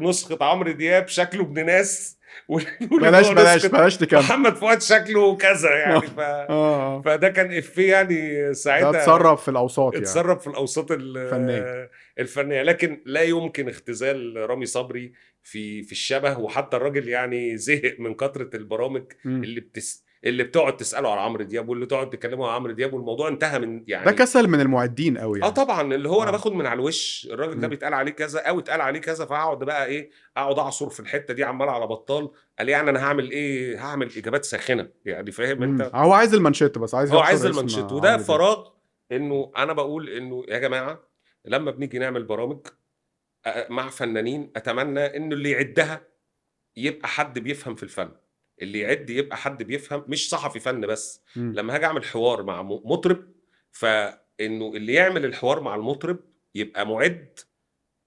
نسخه عمرو دياب شكله ابن ناس بلاش بلاش بلاش تكمل محمد فؤاد شكله كذا يعني ف... آه، فده كان افيه يعني ساعتها اتسرب في الاوساط يعني اتسرب في الاوساط الفنيه الفنيه لكن لا يمكن اختزال رامي صبري في في الشبه وحتى الراجل يعني زهق من كثره البرامج م. اللي بتس اللي بتقعد تساله على عمرو دياب واللي تقعد تكلمه على عمرو دياب والموضوع انتهى من يعني ده كسل من المعدين قوي يعني. اه طبعا اللي هو آه. انا باخد من على الوش الراجل ده بيتقال عليه كذا او اتقال عليه كذا فاقعد بقى ايه اقعد اعصر في الحته دي عمال على بطال قال يعني انا هعمل ايه هعمل اجابات ساخنه يعني فاهم انت هو عايز المانشيت بس عايز هو عايز المانشيت وده فراغ انه انا بقول انه يا جماعه لما بنيجي نعمل برامج مع فنانين اتمنى انه اللي يعدها يبقى حد بيفهم في الفن اللي يعد يبقى حد بيفهم مش صحفي فن بس م. لما هاجي اعمل حوار مع مطرب فانه اللي يعمل الحوار مع المطرب يبقى معد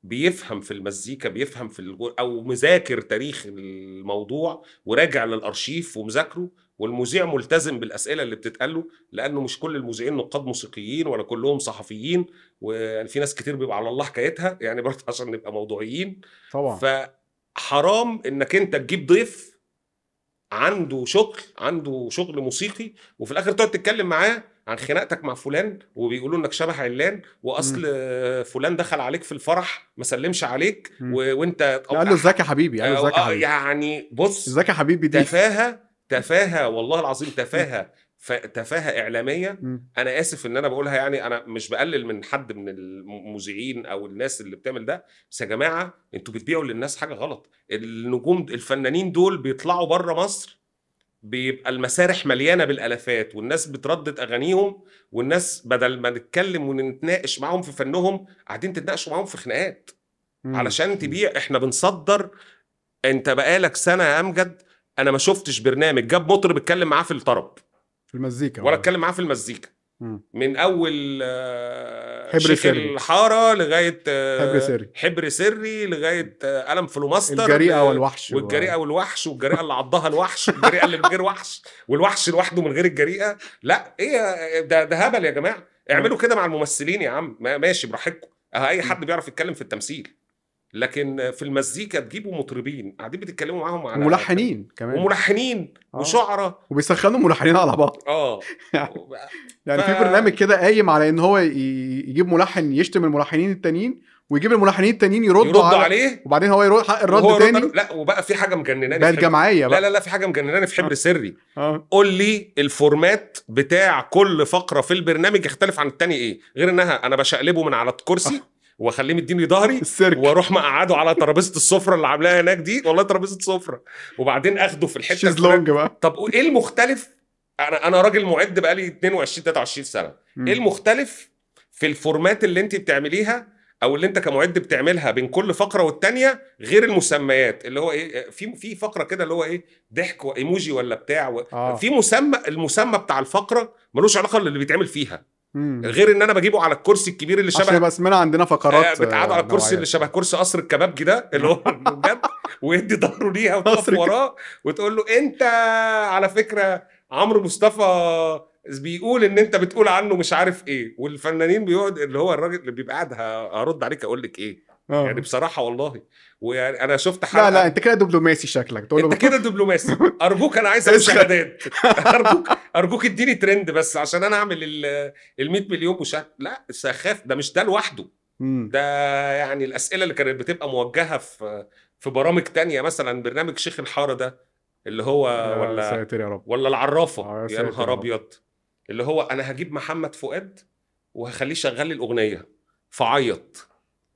بيفهم في المزيكا بيفهم في او مذاكر تاريخ الموضوع وراجع للارشيف ومذاكره والمذيع ملتزم بالاسئله اللي بتتقال له لانه مش كل المذيعين نقاد موسيقيين ولا كلهم صحفيين ويعني في ناس كتير بيبقى على الله حكايتها يعني برضه عشان نبقى موضوعيين طبعا فحرام انك انت تجيب ضيف عنده شغل عنده شغل موسيقي وفي الاخر تقعد تتكلم معاه عن خناقتك مع فلان وبيقولوا انك شبه علان واصل م. فلان دخل عليك في الفرح ما سلمش عليك م. وانت قال له ازيك يا حبيبي قال له ازيك آه، يا حبيبي يعني بص ازيك يا حبيبي دي تفاهه تفاهه والله العظيم تفاهه تفاهه اعلاميه انا اسف ان انا بقولها يعني انا مش بقلل من حد من المذيعين او الناس اللي بتعمل ده بس يا جماعه انتوا بتبيعوا للناس حاجه غلط النجوم الفنانين دول بيطلعوا بره مصر بيبقى المسارح مليانه بالالافات والناس بتردد اغانيهم والناس بدل ما نتكلم ونتناقش معاهم في فنهم قاعدين تتناقشوا معاهم في خناقات علشان تبيع احنا بنصدر انت بقالك سنه يا امجد انا ما شفتش برنامج جاب مطرب اتكلم معاه في الطرب في المزيكا ولا اتكلم معاه في المزيكا من اول آه، حبر سري الحاره لغايه آه، حبر سري حبر سري لغايه آه، قلم فلوماستر الجريئه والوحش والجريئه والوحش والجريئه اللي عضها الوحش والجريئه اللي من غير وحش والوحش لوحده من غير الجريئه لا ايه ده ده هبل يا جماعه اعملوا كده مع الممثلين يا عم ماشي براحتكم اي حد بيعرف يتكلم في التمثيل لكن في المزيكا تجيبوا مطربين قاعدين بتتكلموا معاهم على وملحنين كمان وملحنين آه. وشعراء وبيسخنوا ملحنين على بعض اه يعني, يعني ف... في برنامج كده قايم على ان هو يجيب ملحن يشتم الملحنين التانيين ويجيب الملحنين التانيين يردوا, يردوا على... عليه وبعدين هو يروح حق الرد تاني رد... لا وبقى في حاجه مجنناني بقى الجمعيه بقى لا لا لا في حاجه مجنناني في حبر آه. سري آه. قول لي الفورمات بتاع كل فقره في البرنامج يختلف عن التاني ايه غير انها انا بشقلبه من على الكرسي آه. واخليه مديني ظهري واروح مقعده على ترابيزه السفره اللي عاملاها هناك دي والله ترابيزه سفره وبعدين اخده في الحته شيزلونج بقى طب ايه المختلف انا انا راجل معد بقالي 22 23 سنه ايه المختلف في الفورمات اللي انت بتعمليها او اللي انت كمعد بتعملها بين كل فقره والتانيه غير المسميات اللي هو ايه في في فقره كده اللي هو ايه ضحك وايموجي ولا بتاع و... آه. في مسمى المسمى بتاع الفقره ملوش علاقه باللي بيتعمل فيها مم. غير ان انا بجيبه على الكرسي الكبير اللي شبه بس من عندنا فقرات آه، بتقعد على الكرسي اللي شبه كرسي قصر الكبابجي ده اللي هو بجد ويدي ظهره ليها وتقف وراه وتقول له انت على فكره عمرو مصطفى بيقول ان انت بتقول عنه مش عارف ايه والفنانين بيقعد اللي هو الراجل اللي بيبقى قاعد هرد عليك اقول لك ايه أوه. يعني بصراحه والله ويعني انا شفت حلقه لا لا انت كده دبلوماسي شكلك تقول انت كده دبلوماسي ارجوك انا عايز شهادات ارجوك ارجوك اديني ترند بس عشان انا اعمل ال 100 مليون مشاهد لا سخاف ده مش ده لوحده ده يعني الاسئله اللي كانت بتبقى موجهه في في برامج تانية مثلا برنامج شيخ الحاره ده اللي هو ولا ساتر يا رب ولا العرافه آه، يا نهار ابيض اللي هو انا هجيب محمد فؤاد وهخليه شغال لي الاغنيه فعيط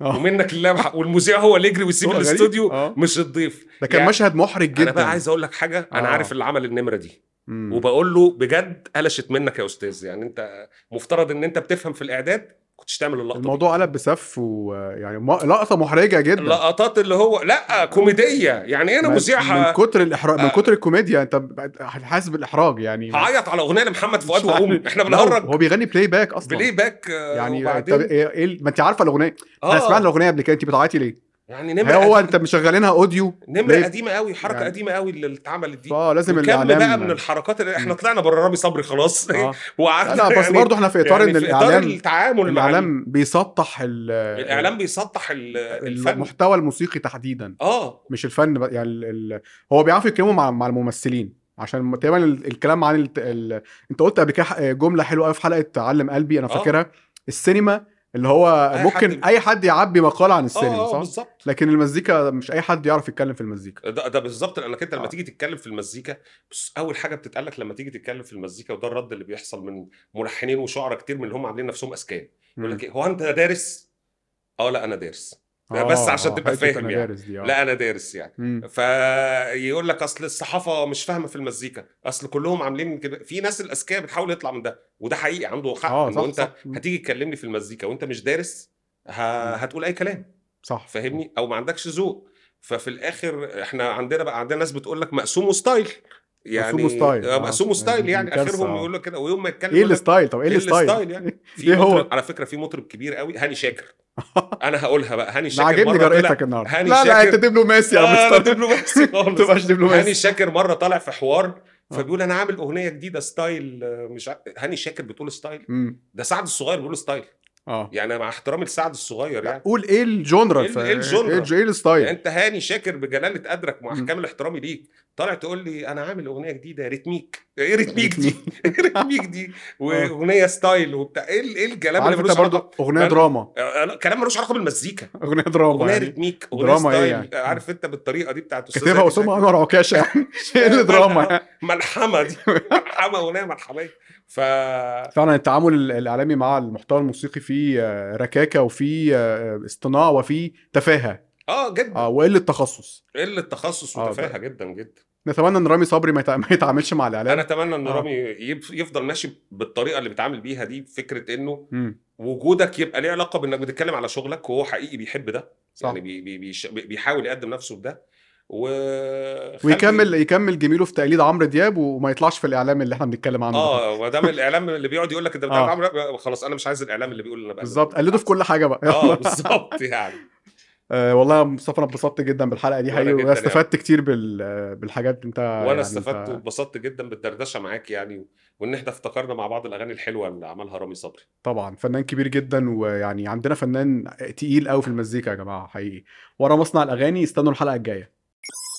آه. ومنك اللمحه والمذيع هو اللي يجري ويسيب الاستوديو آه. مش الضيف ده كان يعني مشهد محرج جدا انا بقى عايز اقول لك حاجه انا آه. عارف اللي عمل النمره دي وبقول له بجد قلشت منك يا استاذ يعني انت مفترض ان انت بتفهم في الاعداد كنتش تعمل اللقطه الموضوع قلب بسف ويعني لقطه محرجه جدا لقطات اللي هو لا كوميديه يعني ايه انا مذيع من كتر الاحراج آه من كتر الكوميديا انت حاسس بالاحراج يعني هعيط على اغنيه لمحمد فؤاد واقوم احنا بنهرج هو بيغني بلاي باك اصلا بلاي آه، باك يعني وبعدين. انت ايه, إيه ما انت عارفه الاغنيه آه. انا سمعت الاغنيه قبل كده انت بتعيطي ليه؟ يعني نمره هو انت مشغلينها اوديو نمره قديمه قوي حركه يعني... قديمه قوي اللي اتعملت دي اه لازم الاعلام بقى من الحركات اللي احنا طلعنا بره رامي صبري خلاص آه. وقعدنا لا يعني بس برضه احنا في اطار يعني ان في الاعلام إطار التعامل الاعلام بيسطح ال... الاعلام بيسطح ال... الفن المحتوى الموسيقي تحديدا اه مش الفن يعني ال... هو بيعرفوا يتكلموا مع... مع الممثلين عشان تقريبا الكلام عن ال... ال... انت قلت قبل كده جمله حلوه قوي في حلقه علم قلبي انا آه. فاكرها السينما اللي هو أي ممكن حد... اي حد يعبي مقال عن السينما آه, آه، صح بالزبط. لكن المزيكا مش اي حد يعرف يتكلم في المزيكا ده, ده بالظبط لانك انت لما آه. تيجي تتكلم في المزيكا بص اول حاجه بتتقال لك لما تيجي تتكلم في المزيكا وده الرد اللي بيحصل من ملحنين وشعراء كتير من اللي هم عاملين نفسهم اسكان يقول لك إيه؟ هو انت دارس اه لا انا دارس بس آه، عشان آه، تبقى فاهم يعني دي آه. لا انا دارس يعني فيقول لك اصل الصحافه مش فاهمه في المزيكا اصل كلهم عاملين كده في ناس الاذكياء بتحاول يطلع من ده وده حقيقي عنده حق انه انت صح. هتيجي تكلمني في المزيكا وانت مش دارس ه... هتقول اي كلام صح فاهمني او ما عندكش ذوق ففي الاخر احنا عندنا بقى عندنا ناس بتقول لك مقسوم وستايل يعني مقسوم ستايل مقسوم ستايل يعني اخرهم يقول لك كده ويوم ما يتكلم ايه الستايل طب ايه, إيه الستايل يعني في إيه هو؟ على فكره في مطرب كبير قوي هاني شاكر انا هقولها بقى هاني شاكر عاجبني جرأتك النهارده لا لا انت دبلوماسي يا مستر دبلوماسي خالص دبلوماسي هاني شاكر مره طالع في حوار آه. فبيقول انا عامل اغنيه جديده ستايل مش هاني شاكر بتقول ستايل ده سعد الصغير بيقول ستايل اه يعني مع احترامي لسعد الصغير يعني قول ايه الجونرا ف... ايه الجونرا إيه, ايه الستايل يعني انت هاني شاكر بجلاله قدرك مع احكام احترامي ليك طالع تقول لي انا عامل اغنيه جديده ريتميك ايه ريتميك دي ريتميك إيه دي آه. واغنيه ستايل وبتاع ايه ايه الكلام اللي ملوش برضه اغنيه دراما آه، آه، كلام ملوش علاقه بالمزيكا اغنيه دراما اغنيه يعني. ريتميك اغنيه دراما إيه ستايل يعني. عارف انت بالطريقه دي بتاعت استاذ كاتبها اسامه انور عكاشه ايه الدراما ملحمه دي ملحمه اغنيه ملحميه ف فعلا التعامل الاعلامي مع المحتوى الموسيقي فيه آه، ركاكه وفيه آه، آه، اصطناع وفيه تفاهه اه جدا اه وقله تخصص قله تخصص وتفاهه آه جدا جدا نتمنى ان رامي صبري ما يتعاملش مع الاعلام انا اتمنى ان آه. رامي يفضل ماشي بالطريقه اللي بيتعامل بيها دي فكره انه م. وجودك يبقى ليه علاقه بانك بتتكلم على شغلك وهو حقيقي بيحب ده صح. يعني بي بي بيحاول يقدم نفسه بده و ويكمل يكمل جميله في تقليد عمرو دياب وما يطلعش في الاعلام اللي احنا بنتكلم عنه اه وده الاعلام اللي بيقعد يقول لك انت بتعمل آه. عمرو خلاص انا مش عايز الاعلام اللي بيقول انا بالظبط قلده في كل حاجه بقى اه بالظبط يعني آه والله مصطفى انا اتبسطت جدا بالحلقه دي حقيقي يعني. واستفدت يعني. كتير بال... بالحاجات انت وانا يعني استفدت واتبسطت جدا بالدردشه معاك يعني وان احنا افتكرنا مع بعض الاغاني الحلوه اللي عملها رامي صبري طبعا فنان كبير جدا ويعني عندنا فنان تقيل قوي في المزيكا يا جماعه حقيقي ورا مصنع الاغاني استنوا الحلقه الجايه you